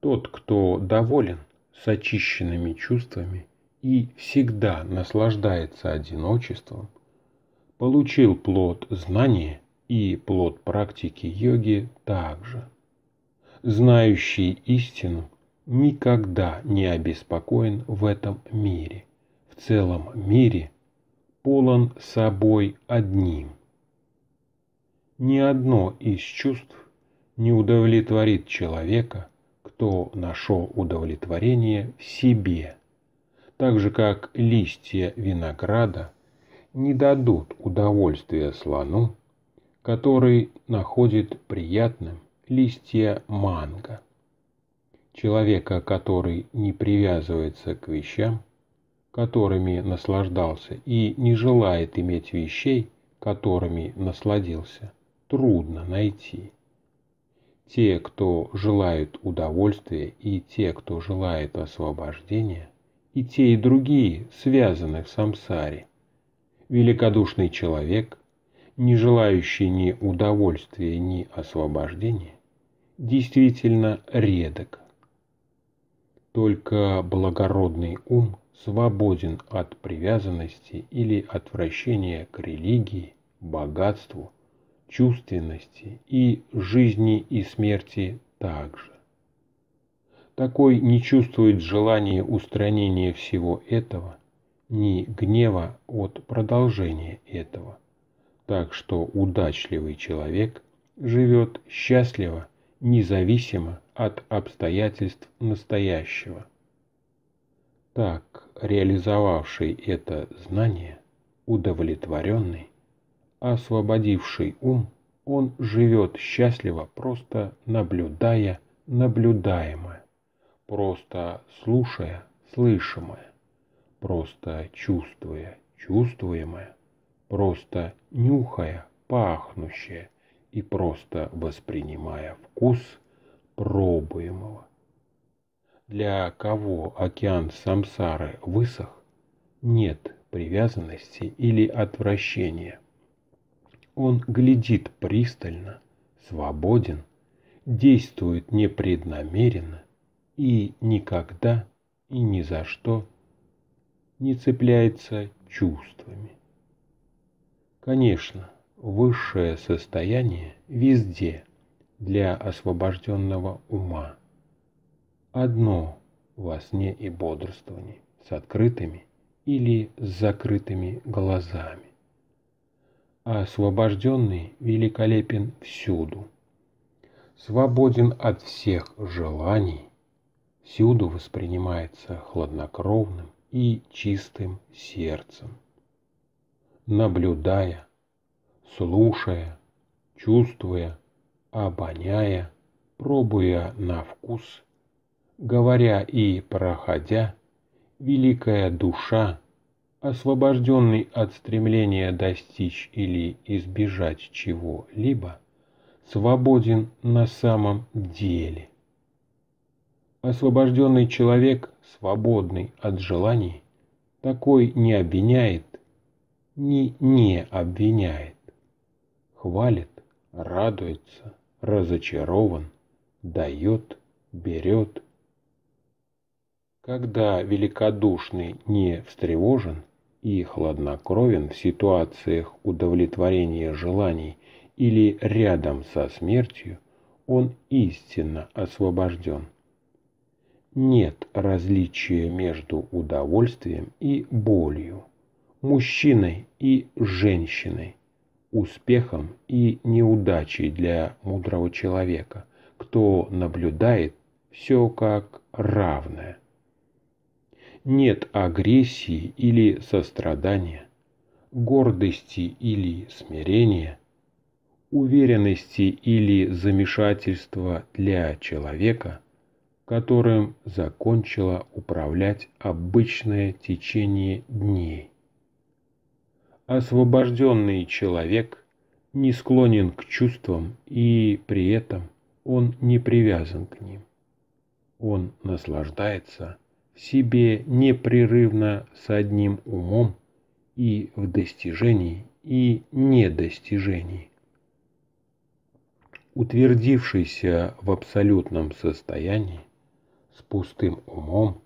тот, кто доволен с очищенными чувствами и всегда наслаждается одиночеством, получил плод знания и плод практики йоги также. Знающий истину никогда не обеспокоен в этом мире, в целом мире полон собой одним. Ни одно из чувств не удовлетворит человека – кто нашел удовлетворение в себе, так же как листья винограда не дадут удовольствия слону, который находит приятным листья манго. Человека, который не привязывается к вещам, которыми наслаждался и не желает иметь вещей, которыми насладился, трудно найти те, кто желает удовольствия, и те, кто желает освобождения, и те, и другие связаны в самсаре. Великодушный человек, не желающий ни удовольствия, ни освобождения, действительно редок. Только благородный ум свободен от привязанности или отвращения к религии, богатству – чувственности и жизни и смерти также. Такой не чувствует желания устранения всего этого, ни гнева от продолжения этого. Так что удачливый человек живет счастливо, независимо от обстоятельств настоящего. Так, реализовавший это знание, удовлетворенный, освободивший ум, он живет счастливо, просто наблюдая наблюдаемое, просто слушая слышимое, просто чувствуя чувствуемое, просто нюхая пахнущее и просто воспринимая вкус пробуемого. Для кого океан самсары высох, нет привязанности или отвращения – он глядит пристально, свободен, действует непреднамеренно и никогда и ни за что не цепляется чувствами. Конечно, высшее состояние везде для освобожденного ума. Одно во сне и бодрствовании с открытыми или с закрытыми глазами а освобожденный великолепен всюду. Свободен от всех желаний, всюду воспринимается хладнокровным и чистым сердцем. Наблюдая, слушая, чувствуя, обоняя, пробуя на вкус, говоря и проходя, великая душа – освобожденный от стремления достичь или избежать чего-либо, свободен на самом деле. Освобожденный человек, свободный от желаний, такой не обвиняет, ни не обвиняет, хвалит, радуется, разочарован, дает, берет. Когда великодушный не встревожен, и хладнокровен в ситуациях удовлетворения желаний или рядом со смертью, он истинно освобожден. Нет различия между удовольствием и болью, мужчиной и женщиной, успехом и неудачей для мудрого человека, кто наблюдает все как равное нет агрессии или сострадания, гордости или смирения, уверенности или замешательства для человека, которым закончило управлять обычное течение дней. Освобожденный человек не склонен к чувствам и при этом он не привязан к ним. Он наслаждается – себе непрерывно с одним умом и в достижении, и недостижении. Утвердившийся в абсолютном состоянии, с пустым умом,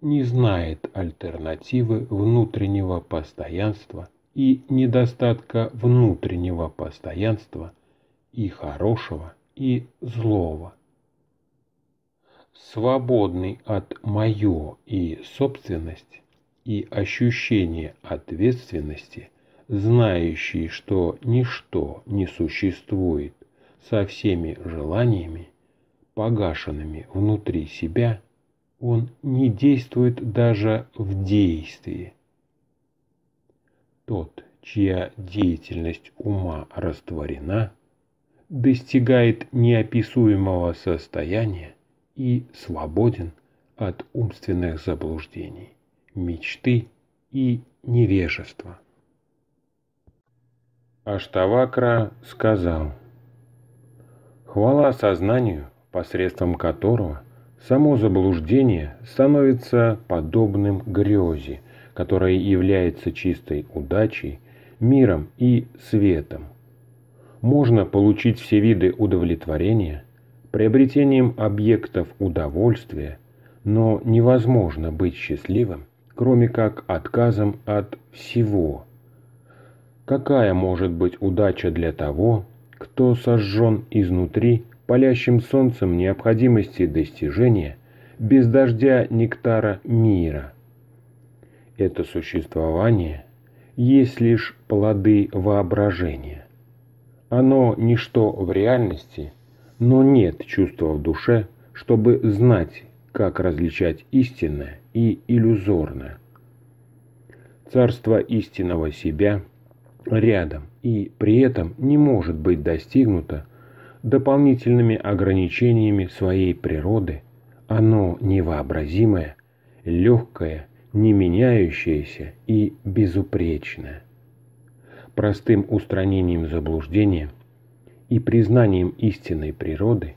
не знает альтернативы внутреннего постоянства и недостатка внутреннего постоянства и хорошего, и злого – свободный от «моё» и «собственность» и ощущение ответственности, знающий, что ничто не существует со всеми желаниями, погашенными внутри себя, он не действует даже в действии. Тот, чья деятельность ума растворена, достигает неописуемого состояния, и свободен от умственных заблуждений, мечты и невежества. Аштавакра сказал, «Хвала сознанию, посредством которого само заблуждение становится подобным грезе, которая является чистой удачей, миром и светом. Можно получить все виды удовлетворения – Приобретением объектов удовольствия, но невозможно быть счастливым, кроме как отказом от всего. Какая может быть удача для того, кто сожжен изнутри палящим солнцем необходимости достижения, без дождя нектара мира? Это существование есть лишь плоды воображения. Оно ничто в реальности – но нет чувства в душе, чтобы знать, как различать истинное и иллюзорное. Царство истинного себя рядом и при этом не может быть достигнуто дополнительными ограничениями своей природы, оно невообразимое, легкое, не меняющееся и безупречное. Простым устранением заблуждения и признанием истинной природы,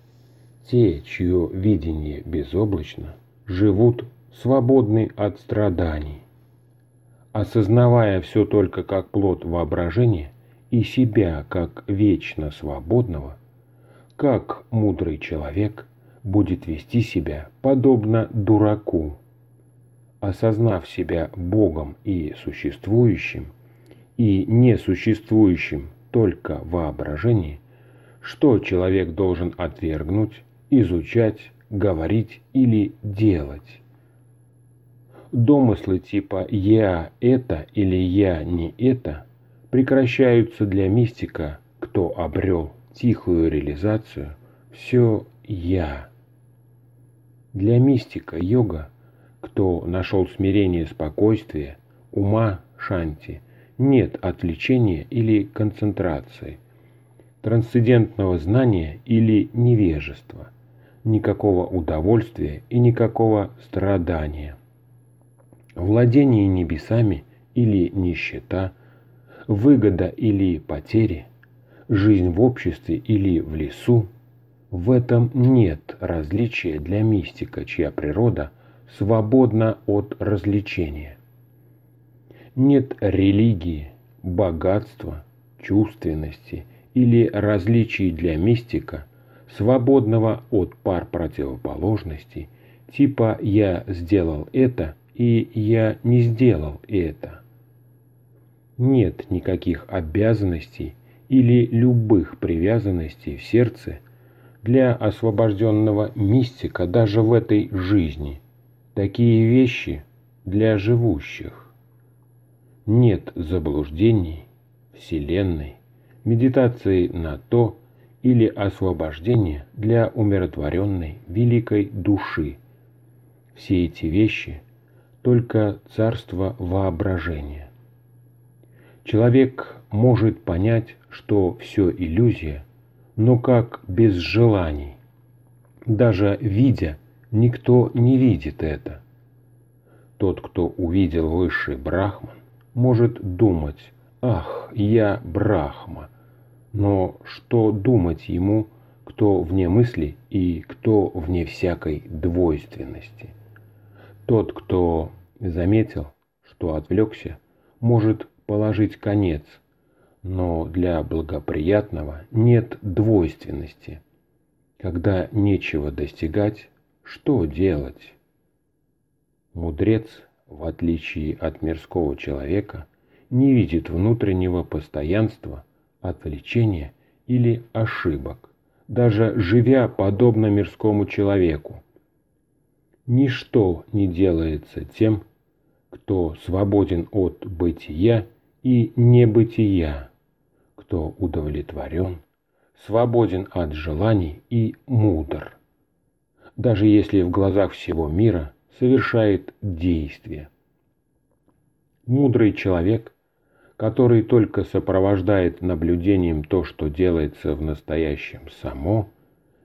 те, чье видение безоблачно, живут свободны от страданий, осознавая все только как плод воображения и себя как вечно свободного, как мудрый человек будет вести себя подобно дураку, осознав себя Богом и существующим, и несуществующим только воображении – что человек должен отвергнуть, изучать, говорить или делать. Домыслы типа «я это» или «я не это» прекращаются для мистика, кто обрел тихую реализацию, все «я». Для мистика йога, кто нашел смирение спокойствие, ума шанти, нет отвлечения или концентрации – трансцендентного знания или невежества, никакого удовольствия и никакого страдания. Владение небесами или нищета, выгода или потери, жизнь в обществе или в лесу – в этом нет различия для мистика, чья природа свободна от развлечения. Нет религии, богатства, чувственности – или различий для мистика, свободного от пар противоположностей, типа «я сделал это» и «я не сделал это». Нет никаких обязанностей или любых привязанностей в сердце для освобожденного мистика даже в этой жизни. Такие вещи для живущих. Нет заблуждений Вселенной медитации на то или освобождение для умиротворенной великой души. Все эти вещи – только царство воображения. Человек может понять, что все иллюзия, но как без желаний. Даже видя, никто не видит это. Тот, кто увидел высший брахман, может думать «Ах, я брахма, но что думать ему, кто вне мысли и кто вне всякой двойственности? Тот, кто заметил, что отвлекся, может положить конец, но для благоприятного нет двойственности. Когда нечего достигать, что делать? Мудрец, в отличие от мирского человека, не видит внутреннего постоянства отвлечения или ошибок, даже живя подобно мирскому человеку. Ничто не делается тем, кто свободен от бытия и небытия, кто удовлетворен, свободен от желаний и мудр. Даже если в глазах всего мира совершает действие. Мудрый человек который только сопровождает наблюдением то, что делается в настоящем само,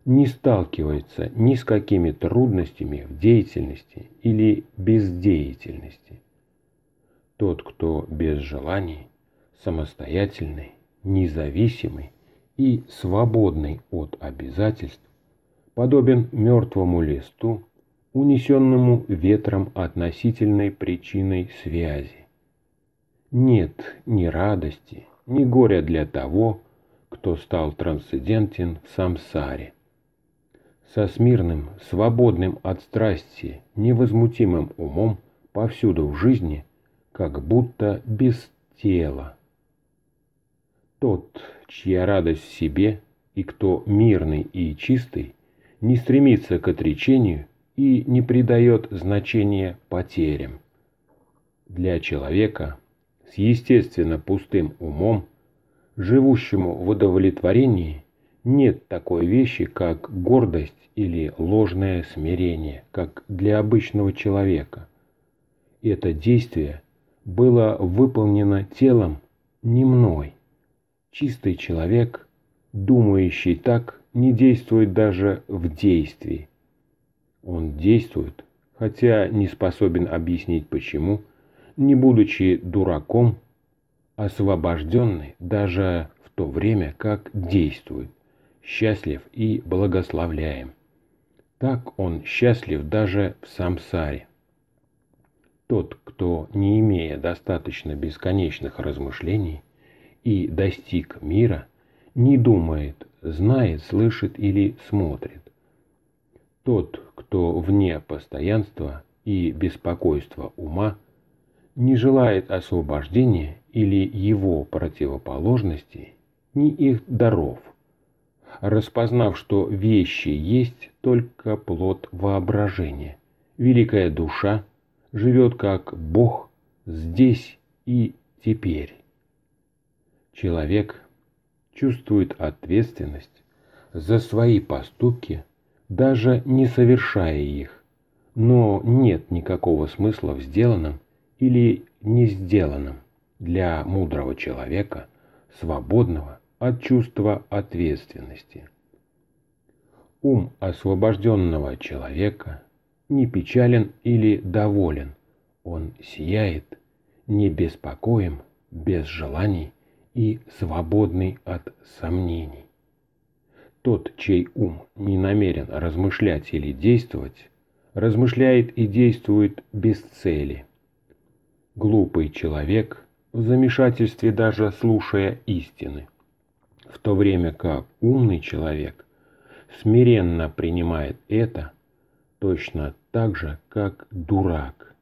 не сталкивается ни с какими трудностями в деятельности или бездеятельности. Тот, кто без желаний, самостоятельный, независимый и свободный от обязательств, подобен мертвому листу, унесенному ветром относительной причиной связи нет ни радости, ни горя для того, кто стал трансцендентен в самсаре. Со смирным, свободным от страсти, невозмутимым умом повсюду в жизни, как будто без тела. Тот, чья радость в себе и кто мирный и чистый, не стремится к отречению и не придает значения потерям. Для человека с естественно пустым умом, живущему в удовлетворении, нет такой вещи, как гордость или ложное смирение, как для обычного человека. Это действие было выполнено телом не мной. Чистый человек, думающий так, не действует даже в действии. Он действует, хотя не способен объяснить почему – не будучи дураком, освобожденный даже в то время, как действует, счастлив и благословляем. Так он счастлив даже в самсаре. Тот, кто, не имея достаточно бесконечных размышлений и достиг мира, не думает, знает, слышит или смотрит. Тот, кто вне постоянства и беспокойства ума – не желает освобождения или его противоположности, ни их даров, распознав, что вещи есть только плод воображения. Великая душа живет как Бог здесь и теперь. Человек чувствует ответственность за свои поступки, даже не совершая их, но нет никакого смысла в сделанном или не сделанным для мудрого человека, свободного от чувства ответственности. Ум освобожденного человека не печален или доволен, он сияет, не беспокоим, без желаний и свободный от сомнений. Тот, чей ум не намерен размышлять или действовать, размышляет и действует без цели – глупый человек, в замешательстве даже слушая истины, в то время как умный человек смиренно принимает это точно так же, как дурак.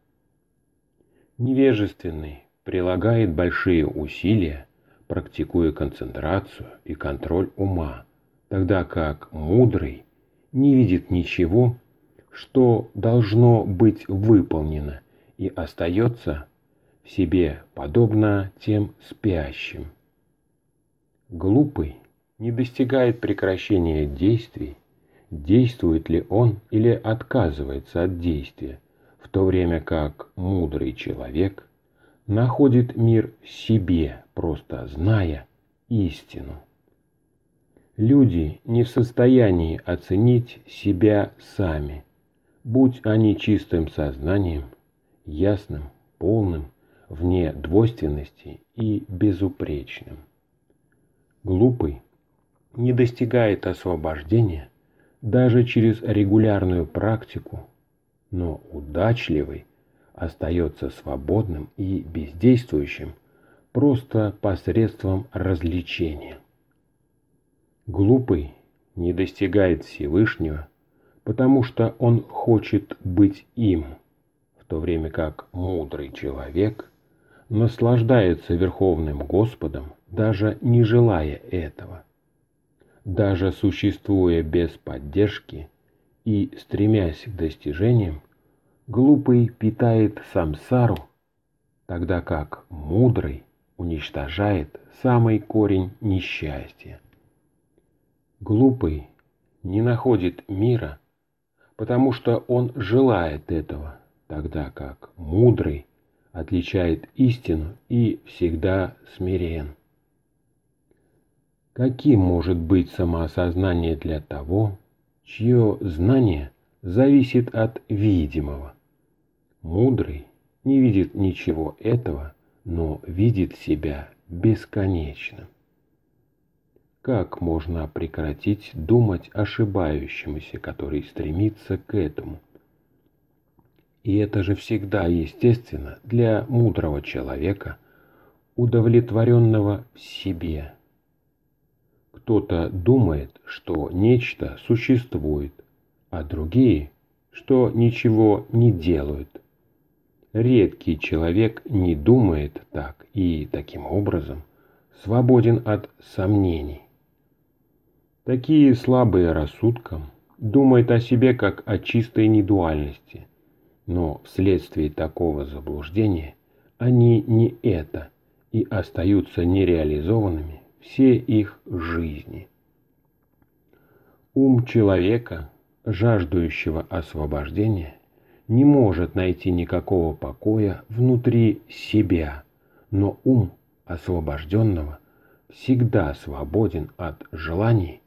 Невежественный прилагает большие усилия, практикуя концентрацию и контроль ума, тогда как мудрый не видит ничего, что должно быть выполнено, и остается в себе, подобно тем спящим. Глупый не достигает прекращения действий, действует ли он или отказывается от действия, в то время как мудрый человек находит мир в себе, просто зная истину. Люди не в состоянии оценить себя сами, будь они чистым сознанием, ясным, полным, вне двойственности и безупречным. Глупый не достигает освобождения даже через регулярную практику, но удачливый остается свободным и бездействующим просто посредством развлечения. Глупый не достигает Всевышнего, потому что он хочет быть им, в то время как мудрый человек наслаждается Верховным Господом, даже не желая этого. Даже существуя без поддержки и стремясь к достижениям, глупый питает самсару, тогда как мудрый уничтожает самый корень несчастья. Глупый не находит мира, потому что он желает этого, тогда как мудрый отличает истину и всегда смирен. Каким может быть самоосознание для того, чье знание зависит от видимого? Мудрый не видит ничего этого, но видит себя бесконечно. Как можно прекратить думать ошибающемуся, который стремится к этому – и это же всегда естественно для мудрого человека, удовлетворенного себе. Кто-то думает, что нечто существует, а другие, что ничего не делают. Редкий человек не думает так и таким образом свободен от сомнений. Такие слабые рассудком думают о себе как о чистой недуальности – но вследствие такого заблуждения они не это и остаются нереализованными все их жизни. Ум человека, жаждущего освобождения, не может найти никакого покоя внутри себя, но ум освобожденного всегда свободен от желаний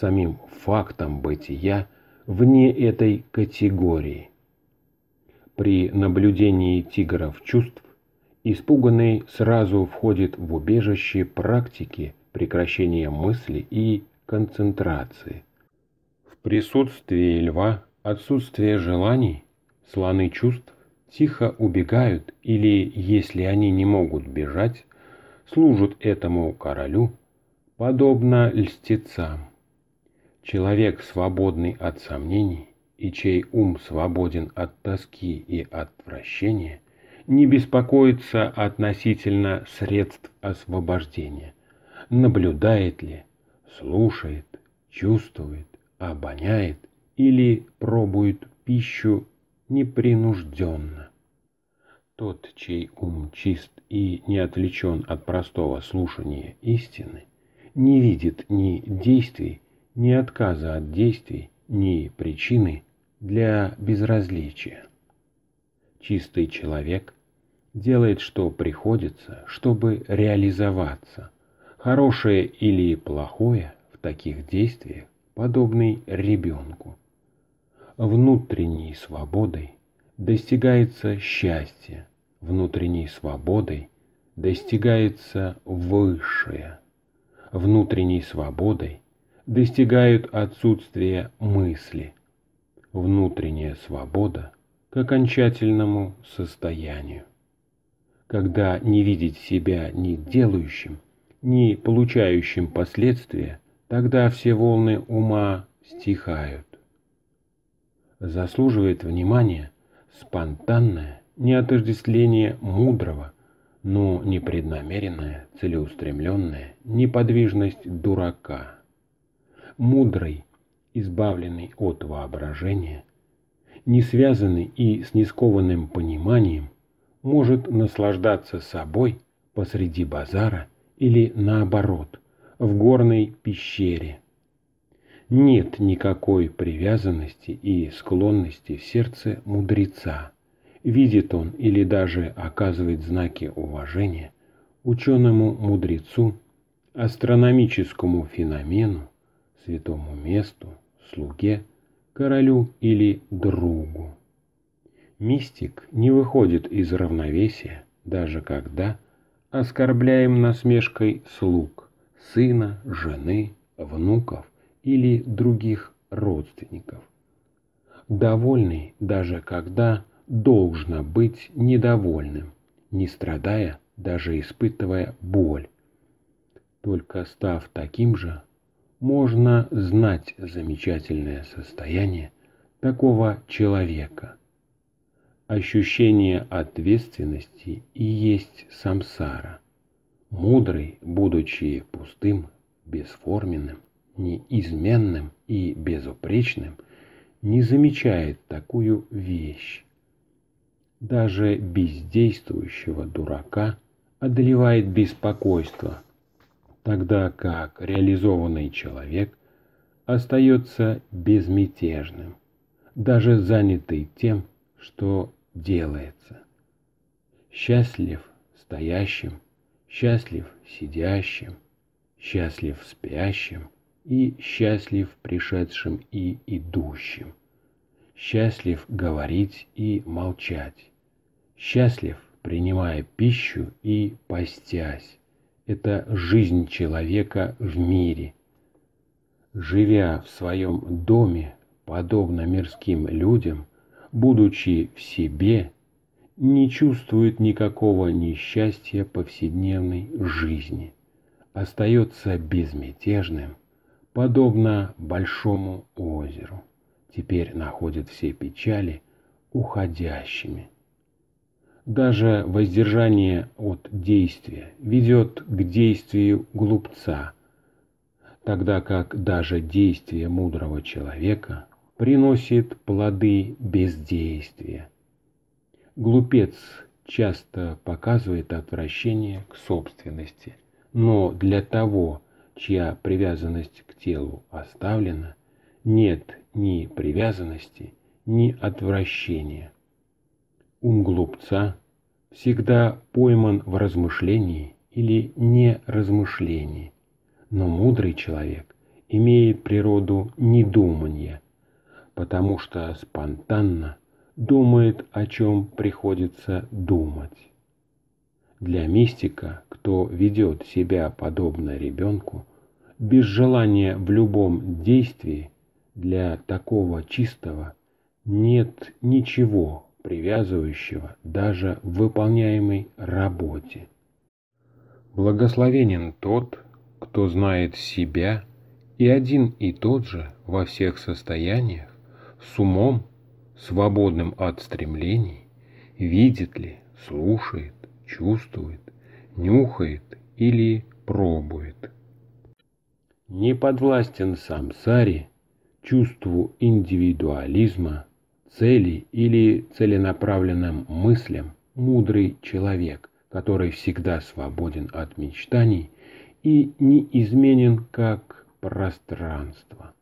самим фактом бытия вне этой категории – при наблюдении тигров чувств испуганный сразу входит в убежище практики прекращения мысли и концентрации. В присутствии льва отсутствие желаний, слоны чувств тихо убегают или, если они не могут бежать, служат этому королю, подобно льстецам. Человек, свободный от сомнений, и чей ум свободен от тоски и отвращения, не беспокоится относительно средств освобождения, наблюдает ли, слушает, чувствует, обоняет или пробует пищу непринужденно. Тот, чей ум чист и не отвлечен от простого слушания истины, не видит ни действий, ни отказа от действий, ни причины, для безразличия. Чистый человек делает, что приходится, чтобы реализоваться. Хорошее или плохое в таких действиях подобный ребенку. Внутренней свободой достигается счастье, внутренней свободой достигается высшее, внутренней свободой достигают отсутствие мысли – внутренняя свобода к окончательному состоянию. Когда не видеть себя ни делающим, ни получающим последствия, тогда все волны ума стихают. Заслуживает внимания спонтанное неотождествление мудрого, но непреднамеренная, целеустремленная неподвижность дурака. Мудрый избавленный от воображения, не связанный и с нескованным пониманием, может наслаждаться собой посреди базара или наоборот, в горной пещере. Нет никакой привязанности и склонности в сердце мудреца. Видит он или даже оказывает знаки уважения ученому-мудрецу, астрономическому феномену, святому месту, слуге, королю или другу. Мистик не выходит из равновесия, даже когда оскорбляем насмешкой слуг, сына, жены, внуков или других родственников. Довольный, даже когда должно быть недовольным, не страдая, даже испытывая боль. Только став таким же, можно знать замечательное состояние такого человека. Ощущение ответственности и есть самсара. Мудрый, будучи пустым, бесформенным, неизменным и безупречным, не замечает такую вещь. Даже бездействующего дурака одолевает беспокойство – тогда как реализованный человек остается безмятежным, даже занятый тем, что делается. Счастлив стоящим, счастлив сидящим, счастлив спящим и счастлив пришедшим и идущим. Счастлив говорить и молчать. Счастлив, принимая пищу и постясь это жизнь человека в мире. Живя в своем доме, подобно мирским людям, будучи в себе, не чувствует никакого несчастья повседневной жизни, остается безмятежным, подобно большому озеру, теперь находит все печали уходящими – даже воздержание от действия ведет к действию глупца, тогда как даже действие мудрого человека приносит плоды бездействия. Глупец часто показывает отвращение к собственности, но для того, чья привязанность к телу оставлена, нет ни привязанности, ни отвращения. Ум глупца всегда пойман в размышлении или не неразмышлении, но мудрый человек имеет природу недумания, потому что спонтанно думает, о чем приходится думать. Для мистика, кто ведет себя подобно ребенку, без желания в любом действии, для такого чистого нет ничего привязывающего даже в выполняемой работе. Благословенен тот, кто знает себя и один и тот же во всех состояниях, с умом, свободным от стремлений, видит ли, слушает, чувствует, нюхает или пробует. Не подвластен самсаре, чувству индивидуализма, цели или целенаправленным мыслям мудрый человек, который всегда свободен от мечтаний и неизменен как пространство.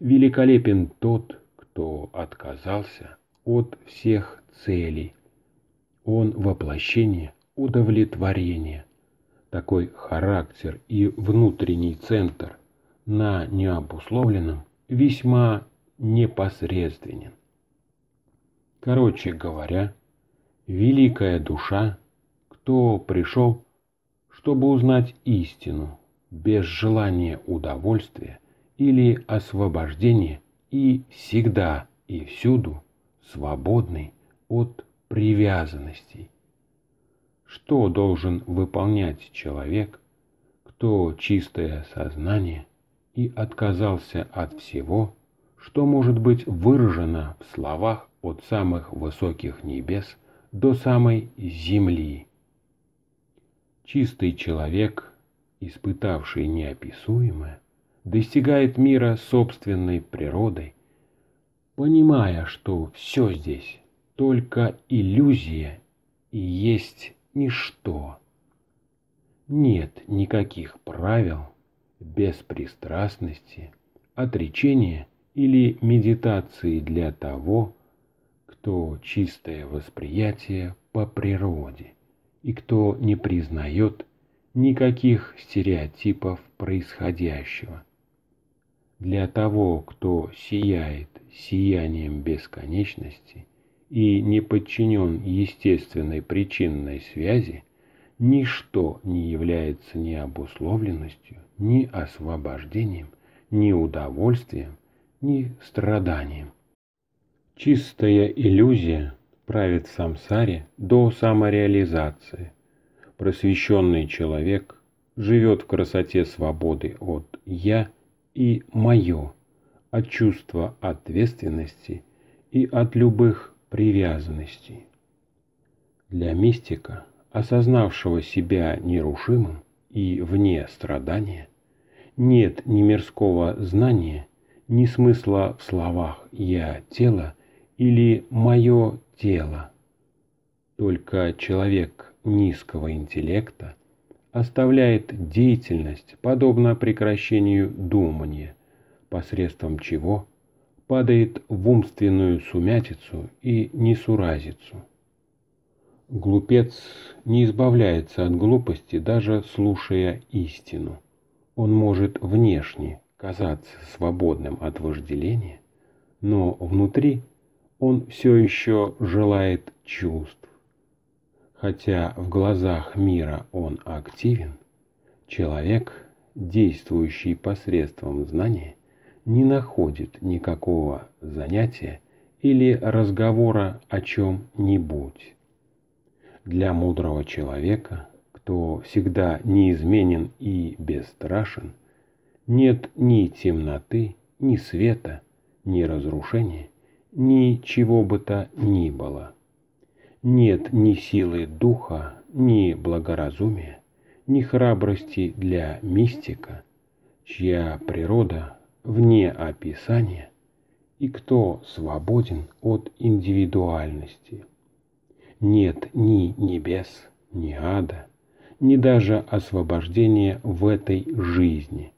Великолепен тот, кто отказался от всех целей. Он воплощение удовлетворения. Такой характер и внутренний центр на необусловленном весьма непосредственен. Короче говоря, великая душа, кто пришел, чтобы узнать истину, без желания удовольствия или освобождения и всегда и всюду свободный от привязанностей. Что должен выполнять человек, кто чистое сознание и отказался от всего, что может быть выражено в словах от самых высоких небес до самой земли. Чистый человек, испытавший неописуемое, достигает мира собственной природой, понимая, что все здесь только иллюзия и есть ничто. Нет никаких правил, беспристрастности, отречения – или медитации для того, кто чистое восприятие по природе и кто не признает никаких стереотипов происходящего. Для того, кто сияет сиянием бесконечности и не подчинен естественной причинной связи, ничто не является ни обусловленностью, ни освобождением, ни удовольствием – ни страданием. Чистая иллюзия правит самсаре до самореализации. Просвещенный человек живет в красоте свободы от «я» и «моё», от чувства ответственности и от любых привязанностей. Для мистика, осознавшего себя нерушимым и вне страдания, нет ни мирского знания, ни смысла в словах «я тело» или «мое тело». Только человек низкого интеллекта оставляет деятельность, подобно прекращению думания, посредством чего падает в умственную сумятицу и несуразицу. Глупец не избавляется от глупости, даже слушая истину. Он может внешне казаться свободным от вожделения, но внутри он все еще желает чувств. Хотя в глазах мира он активен, человек, действующий посредством знания, не находит никакого занятия или разговора о чем-нибудь. Для мудрого человека, кто всегда неизменен и бесстрашен – нет ни темноты, ни света, ни разрушения, ничего бы то ни было. Нет ни силы духа, ни благоразумия, ни храбрости для мистика, чья природа вне описания и кто свободен от индивидуальности. Нет ни небес, ни ада, ни даже освобождения в этой жизни –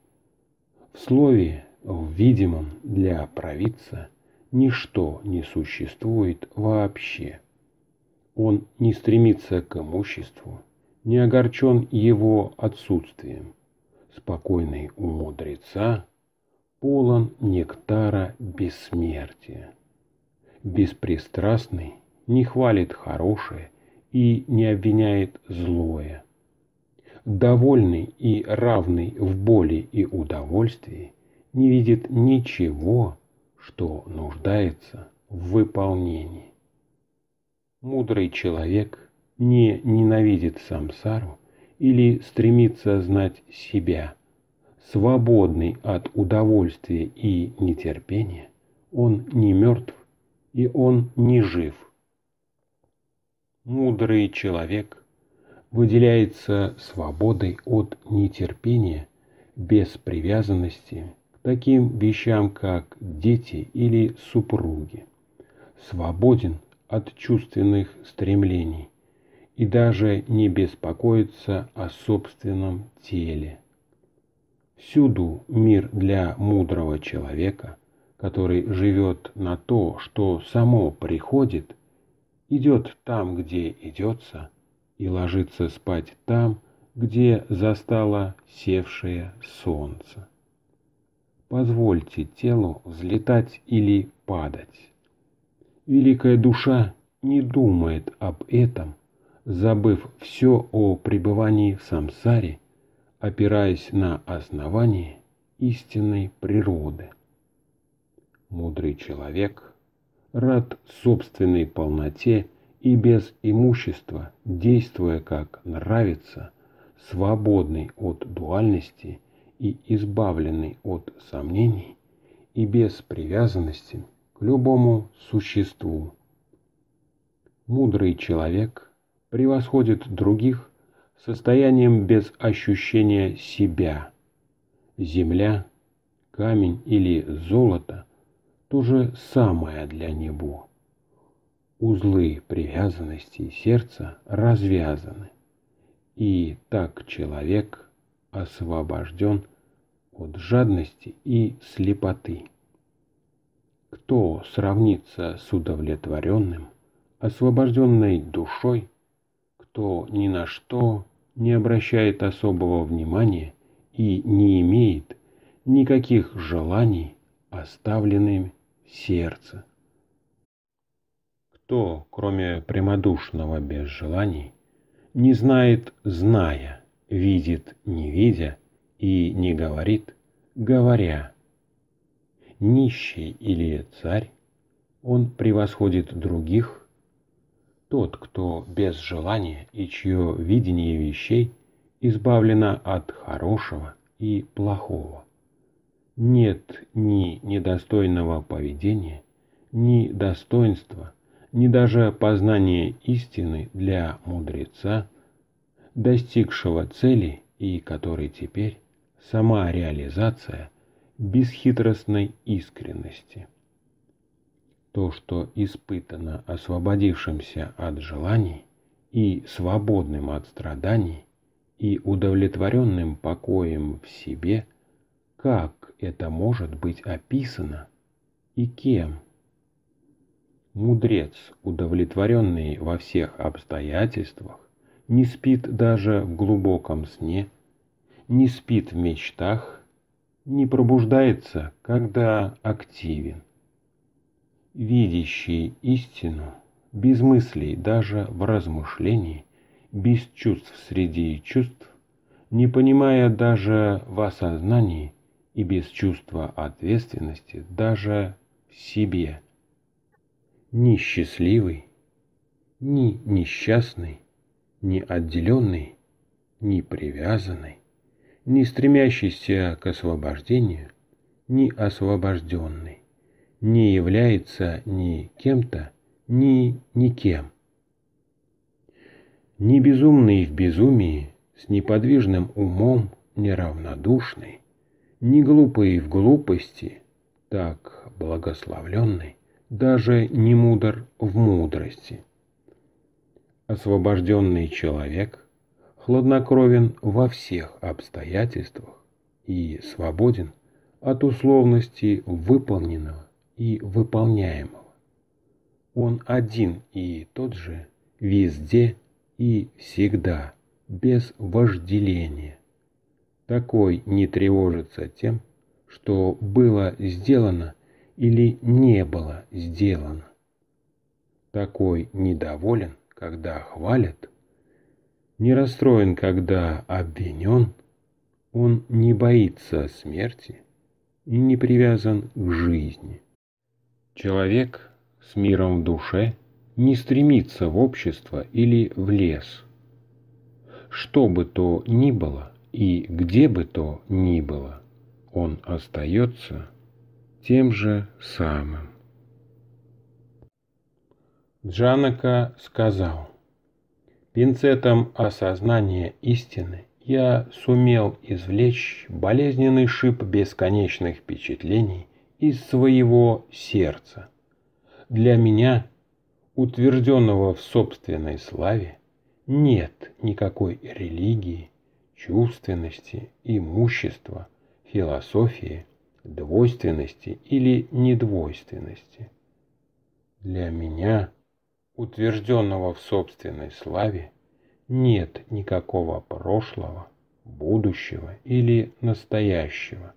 в слове, в видимом для провидца, ничто не существует вообще. Он не стремится к имуществу, не огорчен его отсутствием. Спокойный у мудреца полон нектара бессмертия. Беспристрастный не хвалит хорошее и не обвиняет злое – довольный и равный в боли и удовольствии, не видит ничего, что нуждается в выполнении. Мудрый человек не ненавидит самсару или стремится знать себя. Свободный от удовольствия и нетерпения, он не мертв и он не жив. Мудрый человек выделяется свободой от нетерпения, без привязанности к таким вещам, как дети или супруги, свободен от чувственных стремлений и даже не беспокоится о собственном теле. Всюду мир для мудрого человека, который живет на то, что само приходит, идет там, где идется – и ложиться спать там, где застало севшее солнце. Позвольте телу взлетать или падать. Великая душа не думает об этом, забыв все о пребывании в самсаре, опираясь на основание истинной природы. Мудрый человек рад собственной полноте и без имущества, действуя как нравится, свободный от дуальности и избавленный от сомнений, и без привязанности к любому существу. Мудрый человек превосходит других состоянием без ощущения себя. Земля, камень или золото – то же самое для него. Узлы привязанности сердца развязаны, и так человек освобожден от жадности и слепоты. Кто сравнится с удовлетворенным, освобожденной душой, кто ни на что не обращает особого внимания и не имеет никаких желаний, оставленными в сердце – никто, кроме прямодушного без желаний, не знает зная, видит не видя и не говорит говоря. Нищий или царь, он превосходит других. Тот, кто без желания и чье видение вещей избавлено от хорошего и плохого. Нет ни недостойного поведения, ни достоинства – ни даже познание истины для мудреца, достигшего цели и который теперь сама реализация бесхитростной искренности. То, что испытано освободившимся от желаний и свободным от страданий, и удовлетворенным покоем в себе, как это может быть описано и кем – Мудрец, удовлетворенный во всех обстоятельствах, не спит даже в глубоком сне, не спит в мечтах, не пробуждается, когда активен. Видящий истину, без мыслей даже в размышлении, без чувств среди чувств, не понимая даже в осознании и без чувства ответственности даже в себе – ни счастливый, ни несчастный, ни отделенный, ни привязанный, ни стремящийся к освобождению, ни освобожденный, не является ни кем-то, ни никем. Ни безумный в безумии, с неподвижным умом, неравнодушный, ни глупый в глупости, так благословленный, даже не мудр в мудрости. Освобожденный человек хладнокровен во всех обстоятельствах и свободен от условности выполненного и выполняемого. Он один и тот же везде и всегда, без вожделения. Такой не тревожится тем, что было сделано – или не было сделано. Такой недоволен, когда хвалят, не расстроен, когда обвинен, он не боится смерти и не привязан к жизни. Человек с миром в душе не стремится в общество или в лес. Что бы то ни было и где бы то ни было, он остается – тем же самым. Джанака сказал, «Пинцетом осознания истины я сумел извлечь болезненный шип бесконечных впечатлений из своего сердца. Для меня, утвержденного в собственной славе, нет никакой религии, чувственности, имущества, философии – двойственности или недвойственности. Для меня, утвержденного в собственной славе, нет никакого прошлого, будущего или настоящего.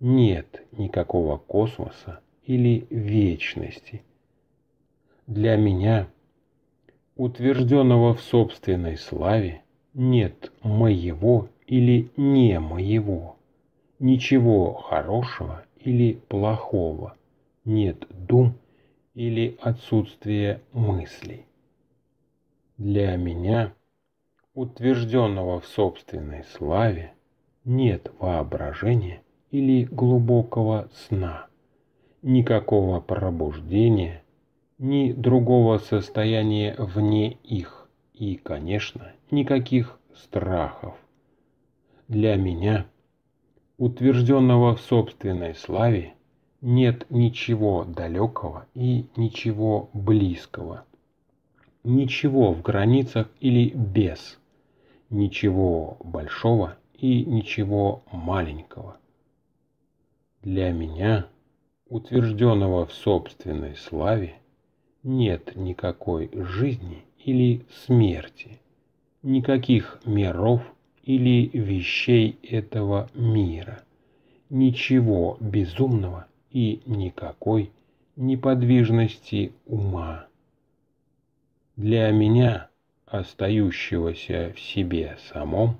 Нет никакого космоса или вечности. Для меня, утвержденного в собственной славе, нет моего или не моего Ничего хорошего или плохого, нет дум или отсутствия мыслей. Для меня, утвержденного в собственной славе, нет воображения или глубокого сна, никакого пробуждения, ни другого состояния вне их и, конечно, никаких страхов. Для меня – утвержденного в собственной славе, нет ничего далекого и ничего близкого. Ничего в границах или без. Ничего большого и ничего маленького. Для меня, утвержденного в собственной славе, нет никакой жизни или смерти, никаких миров или вещей этого мира. Ничего безумного и никакой неподвижности ума. Для меня, остающегося в себе самом,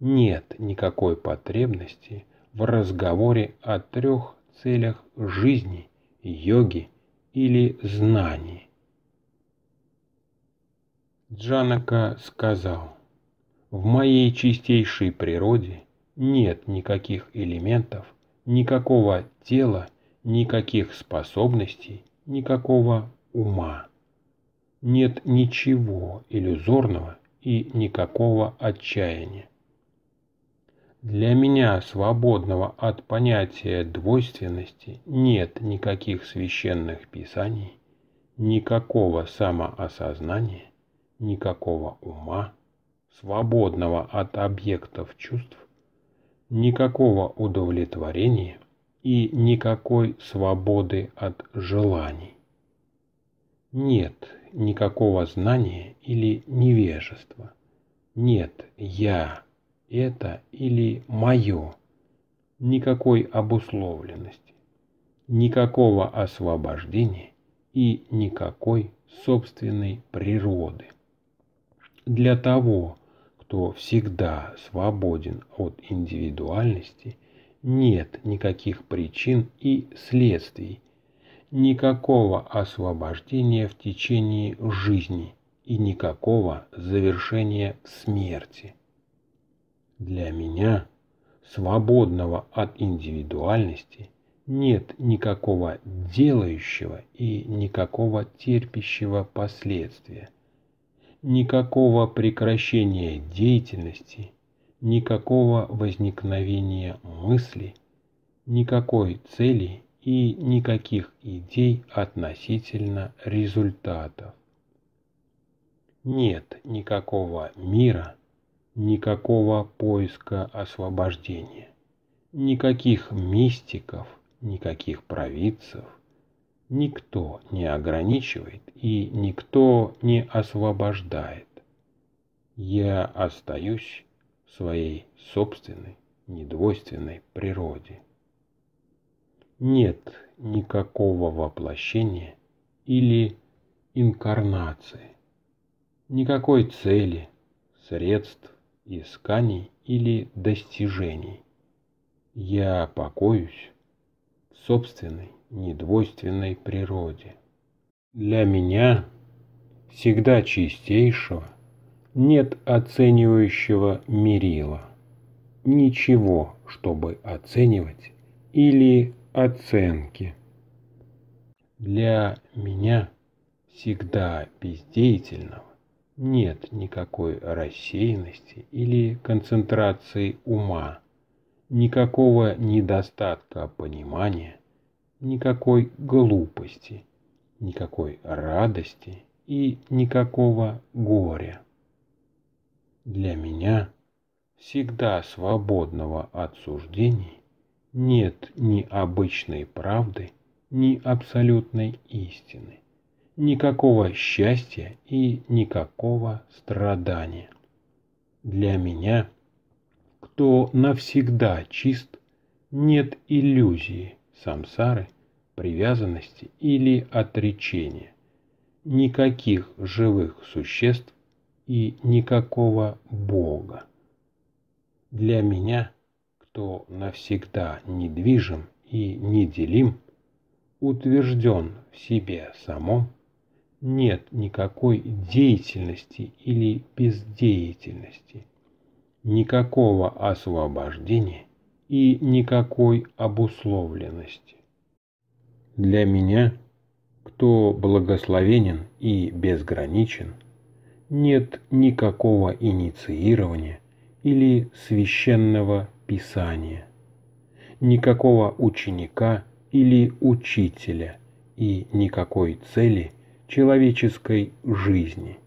нет никакой потребности в разговоре о трех целях жизни, йоги или знаний. Джанака сказал – в моей чистейшей природе нет никаких элементов, никакого тела, никаких способностей, никакого ума. Нет ничего иллюзорного и никакого отчаяния. Для меня, свободного от понятия двойственности, нет никаких священных писаний, никакого самоосознания, никакого ума, свободного от объектов чувств, никакого удовлетворения и никакой свободы от желаний. Нет никакого знания или невежества. Нет «я», «это» или мое Никакой обусловленности, никакого освобождения и никакой собственной природы. Для того, кто всегда свободен от индивидуальности, нет никаких причин и следствий, никакого освобождения в течение жизни и никакого завершения смерти. Для меня, свободного от индивидуальности, нет никакого делающего и никакого терпящего последствия – никакого прекращения деятельности, никакого возникновения мысли, никакой цели и никаких идей относительно результатов. Нет никакого мира, никакого поиска освобождения, никаких мистиков, никаких провидцев, никто не ограничивает и никто не освобождает. Я остаюсь в своей собственной недвойственной природе. Нет никакого воплощения или инкарнации, никакой цели, средств, исканий или достижений. Я покоюсь в собственной недвойственной природе. Для меня, всегда чистейшего, нет оценивающего мерила. Ничего, чтобы оценивать или оценки. Для меня, всегда бездеятельного, нет никакой рассеянности или концентрации ума, никакого недостатка понимания, никакой глупости, никакой радости и никакого горя. Для меня, всегда свободного от суждений, нет ни обычной правды, ни абсолютной истины, никакого счастья и никакого страдания. Для меня, кто навсегда чист, нет иллюзии, самсары, привязанности или отречения. Никаких живых существ и никакого Бога. Для меня, кто навсегда недвижим и неделим, утвержден в себе самом, нет никакой деятельности или бездеятельности, никакого освобождения и никакой обусловленности. Для меня, кто благословенен и безграничен, нет никакого инициирования или священного писания, никакого ученика или учителя и никакой цели человеческой жизни.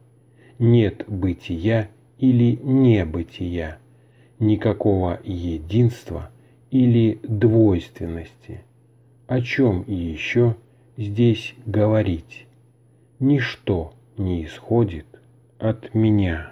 Нет бытия или небытия никакого единства или двойственности. О чем еще здесь говорить? Ничто не исходит от меня».